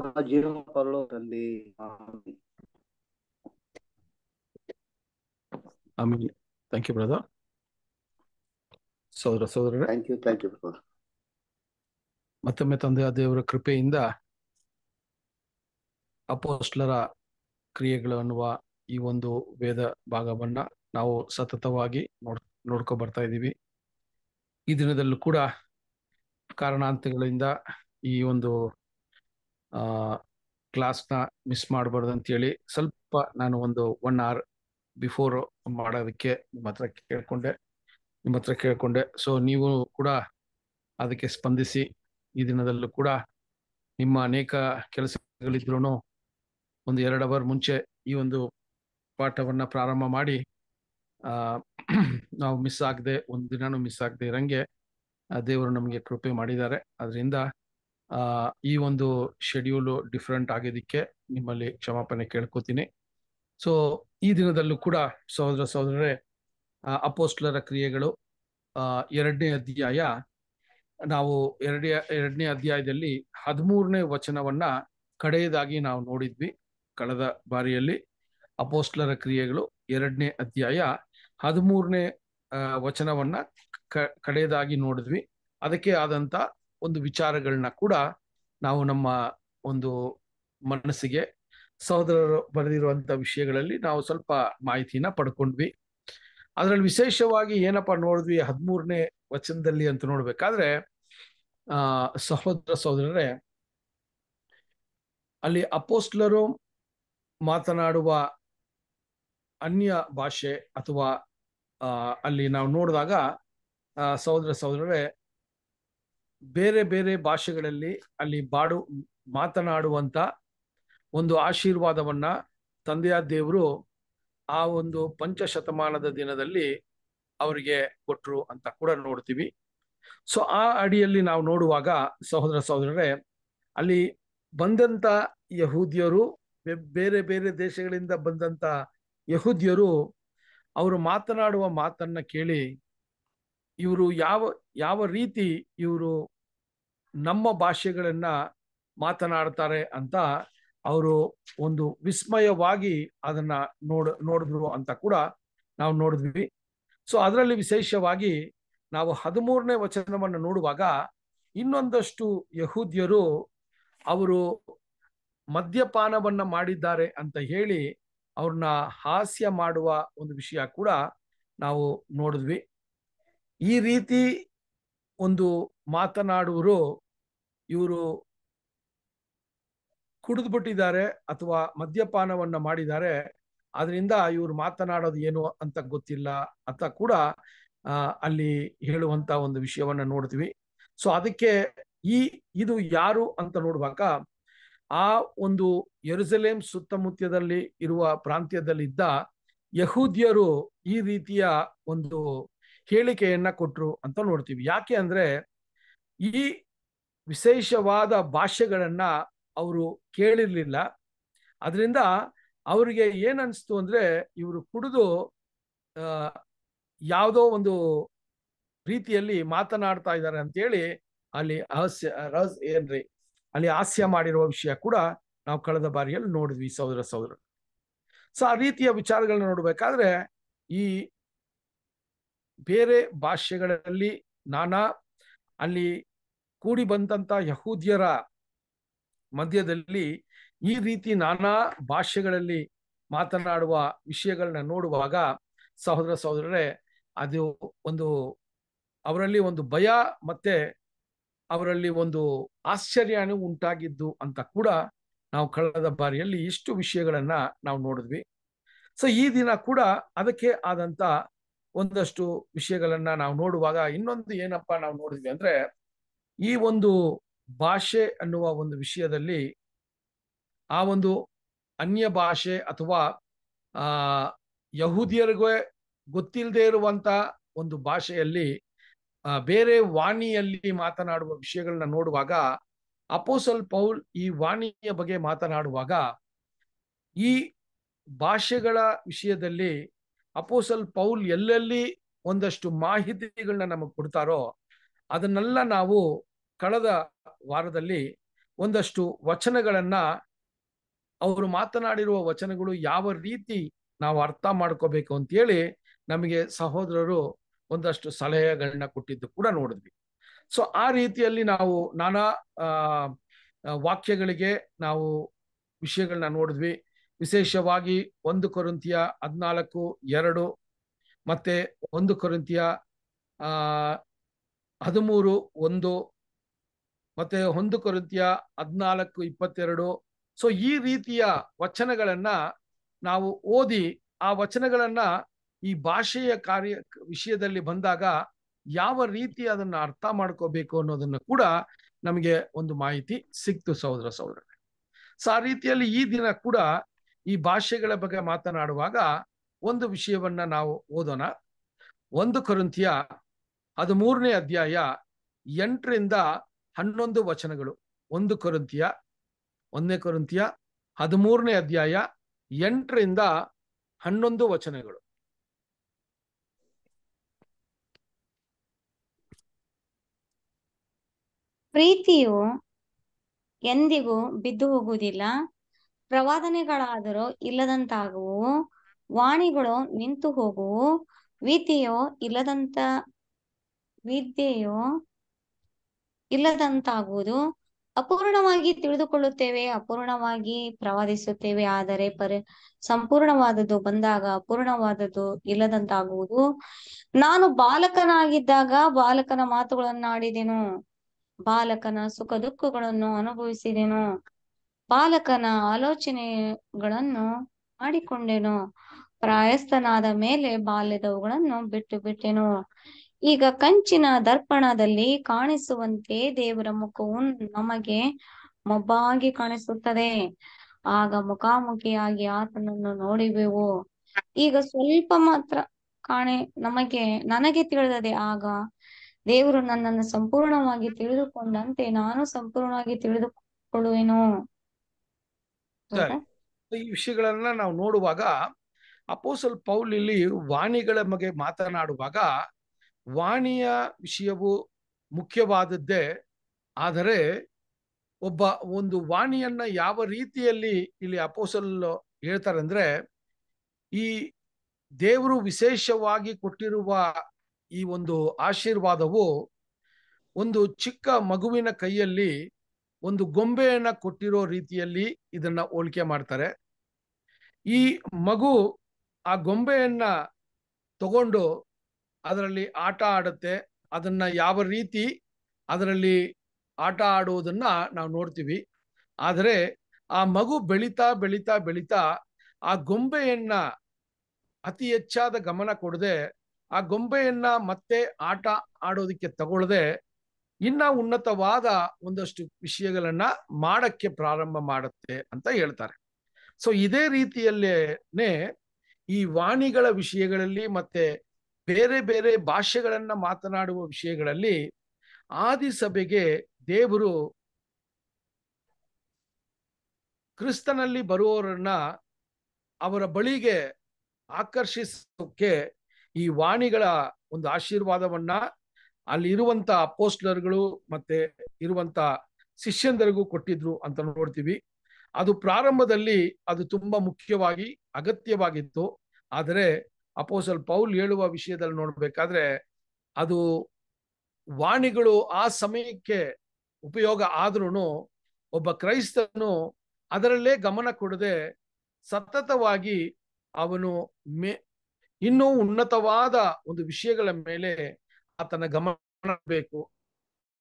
ಸೋದರ ಸೋದರ thank you thank you ಮತ್ತೊಮ್ಮೆ ತಂದೆಯ ದೇವರ ಕೃಪೆಯಿಂದ ಅಪೋಸ್ಟ್ಲರ ಕ್ರಿಯೆಗಳು ಅನ್ನುವ ಈ ಒಂದು ವೇದ ಭಾಗವನ್ನ ನಾವು ಸತತವಾಗಿ ನೋಡ್ ನೋಡ್ಕೊ ಬರ್ತಾ ಇದೀವಿ ಈ ದಿನದಲ್ಲೂ ಕೂಡ ಕಾರಣಾಂತಗಳಿಂದ ಈ ಒಂದು ಕ್ಲಾಸ್ನ ಮಿಸ್ ಮಾಡಬಾರ್ದು ಅಂತೇಳಿ ಸ್ವಲ್ಪ ನಾನು ಒಂದು ಒನ್ ಅವರ್ ಬಿಫೋರ್ ಮಾಡೋದಕ್ಕೆ ನಿಮ್ಮ ಹತ್ರ ಕೇಳಿಕೊಂಡೆ ನಿಮ್ಮ ಹತ್ರ ಕೇಳಿಕೊಂಡೆ ಸೊ ನೀವು ಕೂಡ ಅದಕ್ಕೆ ಸ್ಪಂದಿಸಿ ಈ ದಿನದಲ್ಲೂ ಕೂಡ ನಿಮ್ಮ ಅನೇಕ ಕೆಲಸಗಳಿದ್ರೂ ಒಂದು ಎರಡು ಅವರ್ ಮುಂಚೆ ಈ ಒಂದು ಪಾಠವನ್ನು ಪ್ರಾರಂಭ ಮಾಡಿ ನಾವು ಮಿಸ್ ಆಗದೆ ಒಂದು ದಿನನೂ ಮಿಸ್ ಆಗದೆ ಇರಂಗೆ ದೇವರು ನಮಗೆ ಕೃಪೆ ಮಾಡಿದ್ದಾರೆ ಅದರಿಂದ ಈ ಒಂದು ಶೆಡ್ಯೂಲು ಡಿಫ್ರೆಂಟ್ ಆಗಿದ್ದಕ್ಕೆ ನಿಮ್ಮಲ್ಲಿ ಕ್ಷಮಾಪಣೆ ಕೇಳ್ಕೊತೀನಿ ಸೊ ಈ ದಿನದಲ್ಲೂ ಕೂಡ ಸಹೋದರ ಸಹೋದರರೇ ಅಪೋಸ್ಟ್ಲರ ಕ್ರಿಯೆಗಳು ಎರಡನೇ ಅಧ್ಯಾಯ ನಾವು ಎರಡೇ ಎರಡನೇ ಅಧ್ಯಾಯದಲ್ಲಿ ಹದಿಮೂರನೇ ವಚನವನ್ನ ಕಡೆಯದಾಗಿ ನಾವು ನೋಡಿದ್ವಿ ಕಳೆದ ಬಾರಿಯಲ್ಲಿ ಅಪೋಸ್ಟ್ಲರ ಕ್ರಿಯೆಗಳು ಎರಡನೇ ಅಧ್ಯಾಯ ಹದಿಮೂರನೇ ವಚನವನ್ನ ಕಡೆಯದಾಗಿ ನೋಡಿದ್ವಿ ಅದಕ್ಕೆ ಆದಂಥ ಒಂದು ವಿಚಾರಗಳನ್ನ ಕೂಡ ನಾವು ನಮ್ಮ ಒಂದು ಮನಸ್ಸಿಗೆ ಸಹೋದರರು ಬರೆದಿರುವಂತ ವಿಷಯಗಳಲ್ಲಿ ನಾವು ಸ್ವಲ್ಪ ಮಾಹಿತಿನ ಪಡ್ಕೊಂಡ್ವಿ ಅದರಲ್ಲಿ ವಿಶೇಷವಾಗಿ ಏನಪ್ಪಾ ನೋಡಿದ್ವಿ ಹದಿಮೂರನೇ ವಚನದಲ್ಲಿ ಅಂತ ನೋಡ್ಬೇಕಾದ್ರೆ ಆ ಸಹೋದರ ಸಹೋದರರೇ ಅಲ್ಲಿ ಅಪೋಸ್ಟ್ಲರು ಮಾತನಾಡುವ ಅನ್ಯ ಭಾಷೆ ಅಥವಾ ಅಲ್ಲಿ ನಾವು ನೋಡಿದಾಗ ಸಹೋದರ ಸಹೋದರರೇ ಬೇರೆ ಬೇರೆ ಭಾಷೆಗಳಲ್ಲಿ ಅಲ್ಲಿ ಬಾಡು ಮಾತನಾಡುವಂತ ಒಂದು ಆಶೀರ್ವಾದವನ್ನ ತಂದೆಯ ದೇವರು ಆ ಒಂದು ಪಂಚಶತಮಾನದ ದಿನದಲ್ಲಿ ಅವರಿಗೆ ಕೊಟ್ಟರು ಅಂತ ಕೂಡ ನೋಡ್ತೀವಿ ಸೊ ಆ ಅಡಿಯಲ್ಲಿ ನಾವು ನೋಡುವಾಗ ಸಹೋದರ ಸಹೋದರರೇ ಅಲ್ಲಿ ಬಂದಂತ ಯಹೂದಿಯರು ಬೇರೆ ಬೇರೆ ದೇಶಗಳಿಂದ ಬಂದಂತ ಯಹೂದಿಯರು ಅವರು ಮಾತನಾಡುವ ಮಾತನ್ನ ಕೇಳಿ ಇವರು ಯಾವ ಯಾವ ರೀತಿ ಇವರು ನಮ್ಮ ಭಾಷೆಗಳನ್ನ ಮಾತನಾಡ್ತಾರೆ ಅಂತ ಅವರು ಒಂದು ವಿಸ್ಮಯವಾಗಿ ಅದನ್ನ ನೋಡ್ ನೋಡಿದ್ರು ಅಂತ ಕೂಡ ನಾವು ನೋಡಿದ್ವಿ ಸೊ ಅದರಲ್ಲಿ ವಿಶೇಷವಾಗಿ ನಾವು ಹದಿಮೂರನೇ ವಚನವನ್ನು ನೋಡುವಾಗ ಇನ್ನೊಂದಷ್ಟು ಯಹೂದ್ಯರು ಅವರು ಮದ್ಯಪಾನವನ್ನ ಮಾಡಿದ್ದಾರೆ ಅಂತ ಹೇಳಿ ಅವ್ರನ್ನ ಹಾಸ್ಯ ಮಾಡುವ ಒಂದು ವಿಷಯ ಕೂಡ ನಾವು ನೋಡಿದ್ವಿ ಈ ರೀತಿ ಒಂದು ಮಾತನಾಡುವರು ಇವರು ಬಿಟ್ಟಿದ್ದಾರೆ ಅಥವಾ ಮದ್ಯಪಾನವನ್ನ ಮಾಡಿದ್ದಾರೆ ಅದರಿಂದ ಇವರು ಮಾತನಾಡೋದು ಏನು ಅಂತ ಗೊತ್ತಿಲ್ಲ ಅಂತ ಕೂಡ ಅಲ್ಲಿ ಹೇಳುವಂತ ಒಂದು ವಿಷಯವನ್ನ ನೋಡ್ತೀವಿ ಸೊ ಅದಕ್ಕೆ ಈ ಇದು ಯಾರು ಅಂತ ನೋಡುವಾಗ ಆ ಒಂದು ಎರುಸಲೇಮ್ ಸುತ್ತಮುತ್ತದಲ್ಲಿ ಇರುವ ಪ್ರಾಂತ್ಯದಲ್ಲಿದ್ದ ಯಹೂದ್ಯರು ಈ ರೀತಿಯ ಒಂದು ಹೇಳಿಕೆಯನ್ನ ಕೊಟ್ರು ಅಂತ ನೋಡ್ತೀವಿ ಯಾಕೆ ಅಂದ್ರೆ ಈ ವಿಶೇಷವಾದ ಭಾಷೆಗಳನ್ನ ಅವರು ಕೇಳಿರ್ಲಿಲ್ಲ ಅದರಿಂದ ಅವರಿಗೆ ಏನನ್ಸ್ತು ಅಂದ್ರೆ ಇವರು ಕುಡಿದು ಯಾವುದೋ ಒಂದು ರೀತಿಯಲ್ಲಿ ಮಾತನಾಡ್ತಾ ಇದ್ದಾರೆ ಅಂತೇಳಿ ಅಲ್ಲಿ ಹಾಸ್ಯ ರಸ್ ಏನ್ರಿ ಅಲ್ಲಿ ಹಾಸ್ಯ ಮಾಡಿರುವ ವಿಷಯ ಕೂಡ ನಾವು ಕಳೆದ ಬಾರಿಯಲ್ಲಿ ನೋಡಿದ್ವಿ ಸಹೋದರ ಸಹೋದರ ಸೊ ಆ ರೀತಿಯ ವಿಚಾರಗಳನ್ನ ನೋಡಬೇಕಾದ್ರೆ ಈ ಬೇರೆ ಭಾಷೆಗಳಲ್ಲಿ ನಾನಾ ಅಲ್ಲಿ ಕೂಡಿ ಬಂದಂಥ ಯಹೂದ್ಯರ ಮಧ್ಯದಲ್ಲಿ ಈ ರೀತಿ ನಾನಾ ಭಾಷೆಗಳಲ್ಲಿ ಮಾತನಾಡುವ ವಿಷಯಗಳನ್ನ ನೋಡುವಾಗ ಸಹೋದರ ಸಹೋದರರೇ ಅದು ಒಂದು ಅವರಲ್ಲಿ ಒಂದು ಭಯ ಮತ್ತೆ ಅವರಲ್ಲಿ ಒಂದು ಆಶ್ಚರ್ಯನೂ ಉಂಟಾಗಿದ್ದು ಅಂತ ಕೂಡ ನಾವು ಕಳೆದ ಬಾರಿಯಲ್ಲಿ ಇಷ್ಟು ವಿಷಯಗಳನ್ನ ನಾವು ನೋಡಿದ್ವಿ ಸೊ ಈ ದಿನ ಕೂಡ ಅದಕ್ಕೆ ಆದಂತ ಒಂದಷ್ಟು ವಿಷಯಗಳನ್ನ ನಾವು ನೋಡುವಾಗ ಇನ್ನೊಂದು ಏನಪ್ಪಾ ನಾವು ನೋಡಿದ್ವಿ ಅಂದ್ರೆ ಈ ಒಂದು ಭಾಷೆ ಅನ್ನುವ ಒಂದು ವಿಷಯದಲ್ಲಿ ಆ ಒಂದು ಅನ್ಯ ಭಾಷೆ ಅಥವಾ ಆ ಯಹೂದಿಯರಿಗೆ ಗೊತ್ತಿಲ್ಲದೆ ಇರುವಂತ ಒಂದು ಭಾಷೆಯಲ್ಲಿ ಬೇರೆ ವಾಣಿಯಲ್ಲಿ ಮಾತನಾಡುವ ವಿಷಯಗಳನ್ನ ನೋಡುವಾಗ ಅಪೋಸಲ್ ಪೌಲ್ ಈ ವಾಣಿಯ ಬಗ್ಗೆ ಮಾತನಾಡುವಾಗ ಈ ಭಾಷೆಗಳ ವಿಷಯದಲ್ಲಿ ಅಪೋಸಲ್ ಪೌಲ್ ಎಲ್ಲೆಲ್ಲಿ ಒಂದಷ್ಟು ಮಾಹಿತಿಗಳನ್ನ ನಮಗೆ ಕೊಡ್ತಾರೋ ಅದನ್ನೆಲ್ಲ ನಾವು ಕಳೆದ ವಾರದಲ್ಲಿ ಒಂದಷ್ಟು ವಚನಗಳನ್ನ ಅವರು ಮಾತನಾಡಿರುವ ವಚನಗಳು ಯಾವ ರೀತಿ ನಾವು ಅರ್ಥ ಮಾಡ್ಕೋಬೇಕು ಅಂತೇಳಿ ನಮಗೆ ಸಹೋದರರು ಒಂದಷ್ಟು ಸಲಹೆಗಳನ್ನ ಕೊಟ್ಟಿದ್ದು ಕೂಡ ನೋಡಿದ್ವಿ ಸೊ ಆ ರೀತಿಯಲ್ಲಿ ನಾವು ನಾನಾ ವಾಕ್ಯಗಳಿಗೆ ನಾವು ವಿಷಯಗಳನ್ನ ನೋಡಿದ್ವಿ ವಿಶೇಷವಾಗಿ ಒಂದು ಕೊರಂತಿಯ ಹದಿನಾಲ್ಕು ಎರಡು ಮತ್ತೆ ಒಂದು ಕೊರಂತಿಯ ಹದಿಮೂರು ಒಂದು ಮತ್ತೆ ಒಂದು ಕೊರಂತಿಯ ಹದಿನಾಲ್ಕು ಇಪ್ಪತ್ತೆರಡು ಸೊ ಈ ರೀತಿಯ ವಚನಗಳನ್ನ ನಾವು ಓದಿ ಆ ವಚನಗಳನ್ನ ಈ ಭಾಷೆಯ ಕಾರ್ಯ ವಿಷಯದಲ್ಲಿ ಬಂದಾಗ ಯಾವ ರೀತಿ ಅದನ್ನ ಅರ್ಥ ಮಾಡ್ಕೋಬೇಕು ಅನ್ನೋದನ್ನ ಕೂಡ ನಮಗೆ ಒಂದು ಮಾಹಿತಿ ಸಿಕ್ತು ಸಹೋದರ ಸಹೋದರ ಸೊ ಆ ರೀತಿಯಲ್ಲಿ ಈ ದಿನ ಕೂಡ ಈ ಭಾಷೆಗಳ ಬಗ್ಗೆ ಮಾತನಾಡುವಾಗ ಒಂದು ವಿಷಯವನ್ನ ನಾವು ಓದೋಣ ಒಂದು ಕರುಂತಿಯ ಹದಿಮೂರನೇ ಅಧ್ಯಾಯ ಎಂಟರಿಂದ ಹನ್ನೊಂದು ವಚನಗಳು ಒಂದು ಕರುಂತಿಯ ಒಂದನೇ ಕರುಂತಿಯ ಹದಿಮೂರನೇ ಅಧ್ಯಾಯ ಎಂಟರಿಂದ ಹನ್ನೊಂದು ವಚನಗಳು ಪ್ರೀತಿಯು ಎಂದಿಗೂ ಬಿದ್ದು ಹೋಗುವುದಿಲ್ಲ ಪ್ರವಾದನೆಗಳಾದರೂ ಇಲ್ಲದಂತಾಗುವು ವಾಣಿಗಳು ನಿಂತು ಹೋಗುವು ವಿದ್ಯೆಯೋ ಇಲ್ಲದಂತ ವಿದ್ಯೆಯೋ ಇಲ್ಲದಂತಾಗುವುದು ಅಪೂರ್ಣವಾಗಿ ತಿಳಿದುಕೊಳ್ಳುತ್ತೇವೆ ಅಪೂರ್ಣವಾಗಿ ಪ್ರವಾದಿಸುತ್ತೇವೆ ಆದರೆ ಪರಿ ಸಂಪೂರ್ಣವಾದದ್ದು ಬಂದಾಗ ಅಪೂರ್ಣವಾದದ್ದು ಇಲ್ಲದಂತಾಗುವುದು ನಾನು ಬಾಲಕನಾಗಿದ್ದಾಗ ಬಾಲಕನ ಮಾತುಗಳನ್ನಾಡಿದೆನು ಬಾಲಕನ ಸುಖ ದುಃಖಗಳನ್ನು ಅನುಭವಿಸಿದೆನು ಬಾಲಕನ ಆಲೋಚನೆಗಳನ್ನು ಮಾಡಿಕೊಂಡೆನು ಪ್ರಾಯಸ್ಥನಾದ ಮೇಲೆ ಬಾಲ್ಯದವುಗಳನ್ನು ಬಿಟ್ಟು ಬಿಟ್ಟೆನು ಈಗ ಕಂಚಿನ ದರ್ಪಣದಲ್ಲಿ ಕಾಣಿಸುವಂತೆ ದೇವರ ಮುಖವು ನಮಗೆ ಮೊಬ್ಬಾಗಿ ಕಾಣಿಸುತ್ತದೆ ಆಗ ಮುಖಾಮುಖಿಯಾಗಿ ಆತನನ್ನು ನೋಡಿವೆವು ಈಗ ಸ್ವಲ್ಪ ಮಾತ್ರ ಕಾಣೆ ನಮಗೆ ನನಗೆ ತಿಳಿದದೆ ಆಗ ದೇವರು ನನ್ನನ್ನು ಸಂಪೂರ್ಣವಾಗಿ ತಿಳಿದುಕೊಂಡಂತೆ ನಾನು ಸಂಪೂರ್ಣವಾಗಿ ತಿಳಿದುಕೊಳ್ಳುವೆನು ಈ ವಿಷಯಗಳನ್ನ ನಾವು ನೋಡುವಾಗ ಅಪೋಸಲ್ ಪೌಲ್ ಇಲ್ಲಿ ವಾಣಿಗಳ ಬಗ್ಗೆ ಮಾತನಾಡುವಾಗ ವಾಣಿಯ ವಿಷಯವು ಮುಖ್ಯವಾದದ್ದೇ ಆದರೆ ಒಬ್ಬ ಒಂದು ವಾಣಿಯನ್ನ ಯಾವ ರೀತಿಯಲ್ಲಿ ಇಲ್ಲಿ ಅಪೋಸಲ್ ಹೇಳ್ತಾರೆ ಅಂದ್ರೆ ಈ ದೇವರು ವಿಶೇಷವಾಗಿ ಕೊಟ್ಟಿರುವ ಈ ಒಂದು ಆಶೀರ್ವಾದವು ಒಂದು ಚಿಕ್ಕ ಮಗುವಿನ ಕೈಯಲ್ಲಿ ಒಂದು ಗೊಂಬೆಯನ್ನ ಕೊಟ್ಟಿರೋ ರೀತಿಯಲ್ಲಿ ಇದನ್ನ ಹೋಲಿಕೆ ಮಾಡ್ತಾರೆ ಈ ಮಗು ಆ ಗೊಂಬೆಯನ್ನ ತಗೊಂಡು ಅದರಲ್ಲಿ ಆಟ ಆಡುತ್ತೆ ಅದನ್ನ ಯಾವ ರೀತಿ ಅದರಲ್ಲಿ ಆಟ ಆಡುವುದನ್ನ ನಾವು ನೋಡ್ತೀವಿ ಆದರೆ ಆ ಮಗು ಬೆಳೀತಾ ಬೆಳೀತಾ ಬೆಳೀತಾ ಆ ಗೊಂಬೆಯನ್ನ ಅತಿ ಹೆಚ್ಚಾದ ಗಮನ ಕೊಡದೆ ಆ ಗೊಂಬೆಯನ್ನ ಮತ್ತೆ ಆಟ ಆಡೋದಕ್ಕೆ ತಗೊಳ್ಳದೆ ಇನ್ನ ಉನ್ನತವಾದ ಒಂದಷ್ಟು ವಿಷಯಗಳನ್ನ ಮಾಡಕ್ಕೆ ಪ್ರಾರಂಭ ಮಾಡುತ್ತೆ ಅಂತ ಹೇಳ್ತಾರೆ ಸೊ ಇದೇ ರೀತಿಯಲ್ಲೇನೆ ಈ ವಾಣಿಗಳ ವಿಷಯಗಳಲ್ಲಿ ಮತ್ತೆ ಬೇರೆ ಬೇರೆ ಭಾಷೆಗಳನ್ನ ಮಾತನಾಡುವ ವಿಷಯಗಳಲ್ಲಿ ಸಭೆಗೆ ದೇವರು ಕ್ರಿಸ್ತನಲ್ಲಿ ಬರುವವರನ್ನ ಅವರ ಬಳಿಗೆ ಆಕರ್ಷಿಸೋಕೆ ಈ ವಾಣಿಗಳ ಒಂದು ಆಶೀರ್ವಾದವನ್ನ ಅಲ್ಲಿ ಇರುವಂತ ಮತ್ತೆ ಇರುವಂತ ಶಿಷ್ಯಂದರಿಗೂ ಕೊಟ್ಟಿದ್ರು ಅಂತ ನೋಡ್ತೀವಿ ಅದು ಪ್ರಾರಂಭದಲ್ಲಿ ಅದು ತುಂಬಾ ಮುಖ್ಯವಾಗಿ ಅಗತ್ಯವಾಗಿತ್ತು ಆದರೆ ಅಪೋಸಲ್ ಪೌಲ್ ಹೇಳುವ ವಿಷಯದಲ್ಲಿ ನೋಡ್ಬೇಕಾದ್ರೆ ಅದು ವಾಣಿಗಳು ಆ ಸಮಯಕ್ಕೆ ಉಪಯೋಗ ಆದ್ರೂ ಒಬ್ಬ ಕ್ರೈಸ್ತನು ಅದರಲ್ಲೇ ಗಮನ ಕೊಡದೆ ಸತತವಾಗಿ ಅವನು ಮೇ ಇನ್ನೂ ಉನ್ನತವಾದ ಒಂದು ವಿಷಯಗಳ ಮೇಲೆ ಆತನ ಗಮನ ಬೇಕು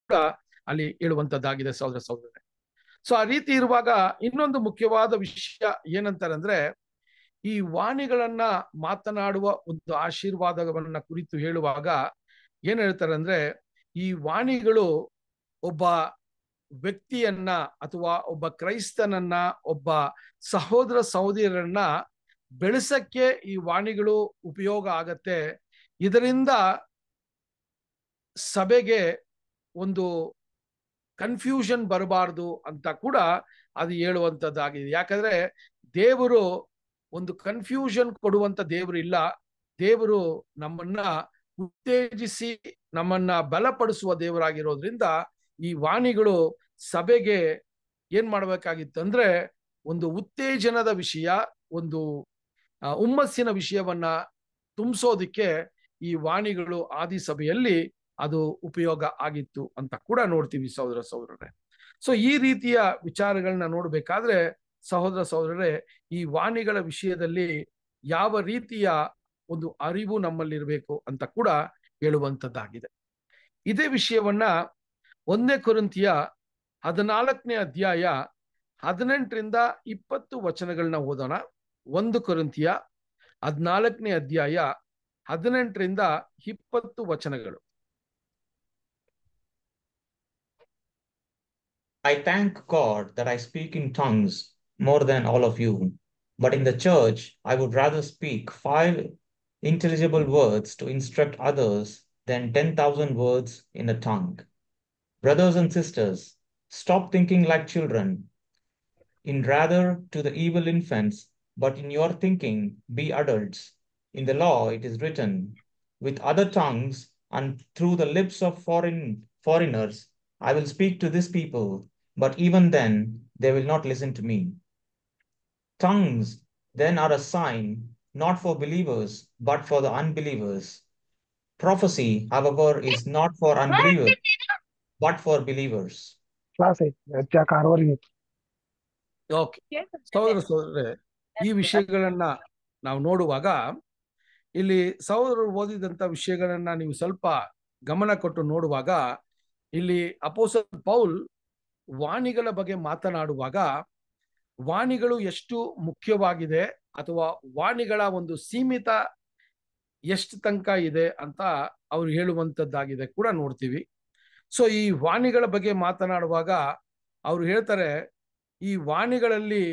ಕೂಡ ಅಲ್ಲಿ ಹೇಳುವಂತದ್ದಾಗಿದೆ ಸಹೋದರ ಸಹೋದರ ಸೊ ಆ ರೀತಿ ಇರುವಾಗ ಇನ್ನೊಂದು ಮುಖ್ಯವಾದ ವಿಷಯ ಅಂದ್ರೆ ಈ ವಾಣಿಗಳನ್ನ ಮಾತನಾಡುವ ಒಂದು ಆಶೀರ್ವಾದವನ್ನ ಕುರಿತು ಹೇಳುವಾಗ ಏನ್ ಹೇಳ್ತಾರೆ ಅಂದ್ರೆ ಈ ವಾಣಿಗಳು ಒಬ್ಬ ವ್ಯಕ್ತಿಯನ್ನ ಅಥವಾ ಒಬ್ಬ ಕ್ರೈಸ್ತನನ್ನ ಒಬ್ಬ ಸಹೋದರ ಸಹೋದರನ್ನ ಬೆಳೆಸಕ್ಕೆ ಈ ವಾಣಿಗಳು ಉಪಯೋಗ ಆಗತ್ತೆ ಇದರಿಂದ ಸಭೆಗೆ ಒಂದು ಕನ್ಫ್ಯೂಷನ್ ಬರಬಾರ್ದು ಅಂತ ಕೂಡ ಅದು ಹೇಳುವಂಥದ್ದಾಗಿದೆ ಯಾಕಂದ್ರೆ ದೇವರು ಒಂದು ಕನ್ಫ್ಯೂಷನ್ ಕೊಡುವಂತ ದೇವರು ಇಲ್ಲ ದೇವರು ನಮ್ಮನ್ನ ಉತ್ತೇಜಿಸಿ ನಮ್ಮನ್ನ ಬಲಪಡಿಸುವ ದೇವರಾಗಿರೋದ್ರಿಂದ ಈ ವಾಣಿಗಳು ಸಭೆಗೆ ಏನ್ ಮಾಡಬೇಕಾಗಿತ್ತಂದ್ರೆ ಒಂದು ಉತ್ತೇಜನದ ವಿಷಯ ಒಂದು ಹುಮ್ಮಸ್ಸಿನ ವಿಷಯವನ್ನ ತುಂಬಿಸೋದಿಕ್ಕೆ ಈ ವಾಣಿಗಳು ಆದಿ ಸಭೆಯಲ್ಲಿ ಅದು ಉಪಯೋಗ ಆಗಿತ್ತು ಅಂತ ಕೂಡ ನೋಡ್ತೀವಿ ಸಹೋದರ ಸಹೋದರರೇ ಸೊ ಈ ರೀತಿಯ ವಿಚಾರಗಳನ್ನ ನೋಡ್ಬೇಕಾದ್ರೆ ಸಹೋದರ ಸಹೋದರರೇ ಈ ವಾಣಿಗಳ ವಿಷಯದಲ್ಲಿ ಯಾವ ರೀತಿಯ ಒಂದು ಅರಿವು ನಮ್ಮಲ್ಲಿರಬೇಕು ಅಂತ ಕೂಡ ಹೇಳುವಂಥದ್ದಾಗಿದೆ ಇದೇ ವಿಷಯವನ್ನ ಒಂದೇ ಕುರಂತಿಯ ಹದಿನಾಲ್ಕನೇ ಅಧ್ಯಾಯ ಹದಿನೆಂಟರಿಂದ ಇಪ್ಪತ್ತು ವಚನಗಳನ್ನ ಓದೋಣ ಒಂದು ಕುರಂತಿಯ ಹದಿನಾಲ್ಕನೇ ಅಧ್ಯಾಯ ಹದಿನೆಂಟರಿಂದ ಇಪ್ಪತ್ತು ವಚನಗಳು I thank God that I speak in tongues more than all of you. But in the church, I would rather speak five intelligible words to instruct others than 10,000 words in a tongue. Brothers and sisters, stop thinking like children. In rather to the evil infants, but in your thinking, be adults. In the law, it is written, with other tongues and through the lips of foreign foreigners, I will speak to this people But even then, they will not listen to me. Tongues then are a sign not for believers, but for the unbelievers. Prophecy, however, is not for unbelievers, but for believers. Okay. ಸಹೋದರ ಸಹೋದರೇ ಈ ವಿಷಯಗಳನ್ನ ನಾವು ನೋಡುವಾಗ ಇಲ್ಲಿ ಸಹೋದರರು ಓದಿದಂತ ವಿಷಯಗಳನ್ನ ನೀವು ಸ್ವಲ್ಪ ಗಮನ ಕೊಟ್ಟು ನೋಡುವಾಗ ಇಲ್ಲಿ ಅಪೋಸಲ್ ಪೌಲ್ ವಾಣಿಗಳ ಬಗ್ಗೆ ಮಾತನಾಡುವಾಗ ವಾಣಿಗಳು ಎಷ್ಟು ಮುಖ್ಯವಾಗಿದೆ ಅಥವಾ ವಾಣಿಗಳ ಒಂದು ಸೀಮಿತ ಎಷ್ಟು ತನಕ ಇದೆ ಅಂತ ಅವ್ರು ಹೇಳುವಂಥದ್ದಾಗಿದೆ ಕೂಡ ನೋಡ್ತೀವಿ ಸೊ ಈ ವಾಣಿಗಳ ಬಗ್ಗೆ ಮಾತನಾಡುವಾಗ ಅವ್ರು ಹೇಳ್ತಾರೆ ಈ ವಾಣಿಗಳಲ್ಲಿ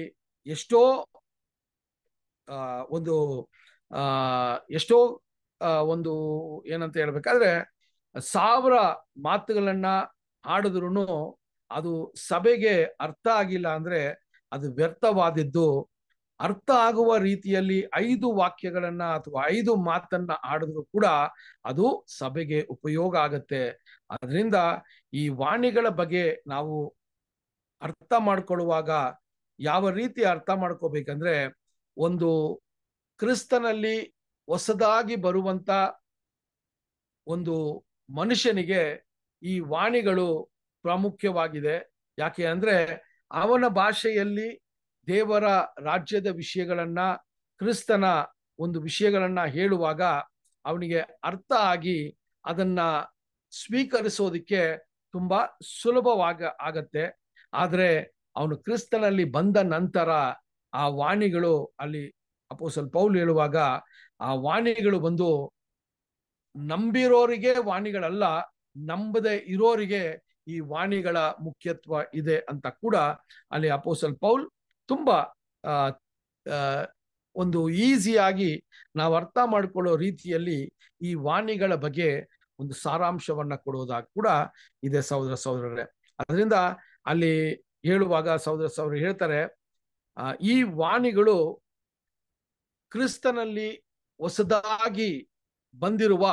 ಎಷ್ಟೋ ಒಂದು ಎಷ್ಟೋ ಒಂದು ಏನಂತ ಹೇಳ್ಬೇಕಾದ್ರೆ ಸಾವಿರ ಮಾತುಗಳನ್ನ ಆಡಿದ್ರು ಅದು ಸಭೆಗೆ ಅರ್ಥ ಆಗಿಲ್ಲ ಅಂದ್ರೆ ಅದು ವ್ಯರ್ಥವಾದಿದ್ದು ಅರ್ಥ ಆಗುವ ರೀತಿಯಲ್ಲಿ ಐದು ವಾಕ್ಯಗಳನ್ನ ಅಥವಾ ಐದು ಮಾತನ್ನ ಆಡಿದ್ರು ಕೂಡ ಅದು ಸಭೆಗೆ ಉಪಯೋಗ ಆಗತ್ತೆ ಅದರಿಂದ ಈ ವಾಣಿಗಳ ಬಗ್ಗೆ ನಾವು ಅರ್ಥ ಮಾಡ್ಕೊಳ್ಳುವಾಗ ಯಾವ ರೀತಿ ಅರ್ಥ ಮಾಡ್ಕೋಬೇಕಂದ್ರೆ ಒಂದು ಕ್ರಿಸ್ತನಲ್ಲಿ ಹೊಸದಾಗಿ ಬರುವಂತ ಒಂದು ಮನುಷ್ಯನಿಗೆ ಈ ವಾಣಿಗಳು ಪ್ರಾಮುಖ್ಯವಾಗಿದೆ ಯಾಕೆ ಅಂದ್ರೆ ಅವನ ಭಾಷೆಯಲ್ಲಿ ದೇವರ ರಾಜ್ಯದ ವಿಷಯಗಳನ್ನ ಕ್ರಿಸ್ತನ ಒಂದು ವಿಷಯಗಳನ್ನ ಹೇಳುವಾಗ ಅವನಿಗೆ ಅರ್ಥ ಆಗಿ ಅದನ್ನ ಸ್ವೀಕರಿಸೋದಕ್ಕೆ ತುಂಬಾ ಸುಲಭವಾಗ ಆಗತ್ತೆ ಆದರೆ ಅವನು ಕ್ರಿಸ್ತನಲ್ಲಿ ಬಂದ ನಂತರ ಆ ವಾಣಿಗಳು ಅಲ್ಲಿ ಅಪೋಸಲ್ ಸ್ವಲ್ಪ ಹೇಳುವಾಗ ಆ ವಾಣಿಗಳು ಬಂದು ನಂಬಿರೋರಿಗೆ ವಾಣಿಗಳಲ್ಲ ನಂಬದೆ ಇರೋರಿಗೆ ಈ ವಾಣಿಗಳ ಮುಖ್ಯತ್ವ ಇದೆ ಅಂತ ಕೂಡ ಅಲ್ಲಿ ಅಪೋಸಲ್ ಪೌಲ್ ತುಂಬಾ ಒಂದು ಈಸಿಯಾಗಿ ನಾವು ಅರ್ಥ ಮಾಡಿಕೊಳ್ಳೋ ರೀತಿಯಲ್ಲಿ ಈ ವಾಣಿಗಳ ಬಗ್ಗೆ ಒಂದು ಸಾರಾಂಶವನ್ನ ಕೊಡುವುದಾಗಿ ಕೂಡ ಇದೆ ಸಹೋದರ ಸಹೋದರರೇ ಅದರಿಂದ ಅಲ್ಲಿ ಹೇಳುವಾಗ ಸಹೋದರ ಸಹೋದರಿ ಹೇಳ್ತಾರೆ ಈ ವಾಣಿಗಳು ಕ್ರಿಸ್ತನಲ್ಲಿ ಹೊಸದಾಗಿ ಬಂದಿರುವ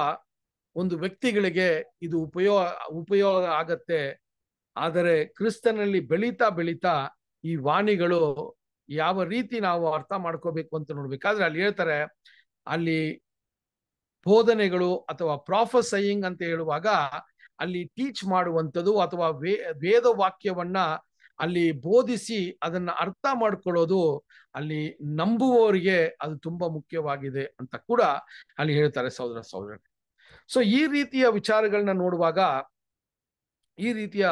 ಒಂದು ವ್ಯಕ್ತಿಗಳಿಗೆ ಇದು ಉಪಯೋಗ ಉಪಯೋಗ ಆಗತ್ತೆ ಆದರೆ ಕ್ರಿಸ್ತನಲ್ಲಿ ಬೆಳೀತಾ ಬೆಳೀತಾ ಈ ವಾಣಿಗಳು ಯಾವ ರೀತಿ ನಾವು ಅರ್ಥ ಮಾಡ್ಕೋಬೇಕು ಅಂತ ನೋಡ್ಬೇಕಾದ್ರೆ ಅಲ್ಲಿ ಹೇಳ್ತಾರೆ ಅಲ್ಲಿ ಬೋಧನೆಗಳು ಅಥವಾ ಪ್ರಾಫಸೈಯಿಂಗ್ ಅಂತ ಹೇಳುವಾಗ ಅಲ್ಲಿ ಟೀಚ್ ಮಾಡುವಂಥದ್ದು ಅಥವಾ ವೇ ವೇದ ವಾಕ್ಯವನ್ನ ಅಲ್ಲಿ ಬೋಧಿಸಿ ಅದನ್ನ ಅರ್ಥ ಮಾಡ್ಕೊಳ್ಳೋದು ಅಲ್ಲಿ ನಂಬುವವರಿಗೆ ಅದು ತುಂಬಾ ಮುಖ್ಯವಾಗಿದೆ ಅಂತ ಕೂಡ ಅಲ್ಲಿ ಹೇಳ್ತಾರೆ ಸಹೋದರ ಸಹೋದರ ಸೊ ಈ ರೀತಿಯ ವಿಚಾರಗಳನ್ನ ನೋಡುವಾಗ ಈ ರೀತಿಯ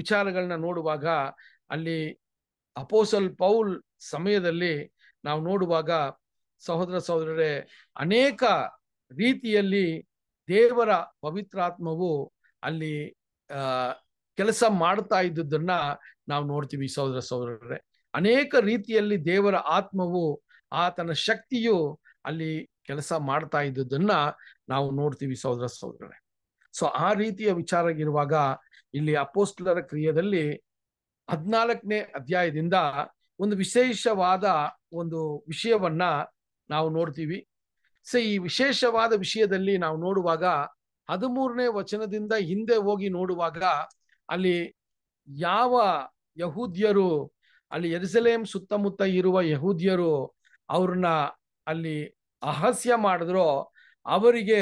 ವಿಚಾರಗಳನ್ನ ನೋಡುವಾಗ ಅಲ್ಲಿ ಅಪೋಸಲ್ ಪೌಲ್ ಸಮಯದಲ್ಲಿ ನಾವು ನೋಡುವಾಗ ಸಹೋದರ ಸಹೋದರರೇ ಅನೇಕ ರೀತಿಯಲ್ಲಿ ದೇವರ ಪವಿತ್ರಾತ್ಮವು ಅಲ್ಲಿ ಕೆಲಸ ಮಾಡ್ತಾ ಇದ್ದುದನ್ನ ನಾವು ನೋಡ್ತೀವಿ ಸಹೋದರ ಸಹೋದರರೇ ಅನೇಕ ರೀತಿಯಲ್ಲಿ ದೇವರ ಆತ್ಮವು ಆತನ ಶಕ್ತಿಯು ಅಲ್ಲಿ ಕೆಲಸ ಮಾಡ್ತಾ ಇದ್ದುದನ್ನ ನಾವು ನೋಡ್ತೀವಿ ಸಹೋದರ ಸಹೋದರರೇ ಸೊ ಆ ರೀತಿಯ ವಿಚಾರ ಇರುವಾಗ ಇಲ್ಲಿ ಅಪೋಸ್ಟ್ಲರ ಕ್ರಿಯೆಯಲ್ಲಿ ಹದಿನಾಲ್ಕನೇ ಅಧ್ಯಾಯದಿಂದ ಒಂದು ವಿಶೇಷವಾದ ಒಂದು ವಿಷಯವನ್ನ ನಾವು ನೋಡ್ತೀವಿ ಸೊ ಈ ವಿಶೇಷವಾದ ವಿಷಯದಲ್ಲಿ ನಾವು ನೋಡುವಾಗ ಹದಿಮೂರನೇ ವಚನದಿಂದ ಹಿಂದೆ ಹೋಗಿ ನೋಡುವಾಗ ಅಲ್ಲಿ ಯಾವ ಯಹೂದ್ಯರು ಅಲ್ಲಿ ಎರಿಸಲೇಮ್ ಸುತ್ತಮುತ್ತ ಇರುವ ಯಹೂದ್ಯರು ಅವ್ರನ್ನ ಅಲ್ಲಿ ಅಹಸ್ಯ ಮಾಡಿದ್ರೋ ಅವರಿಗೆ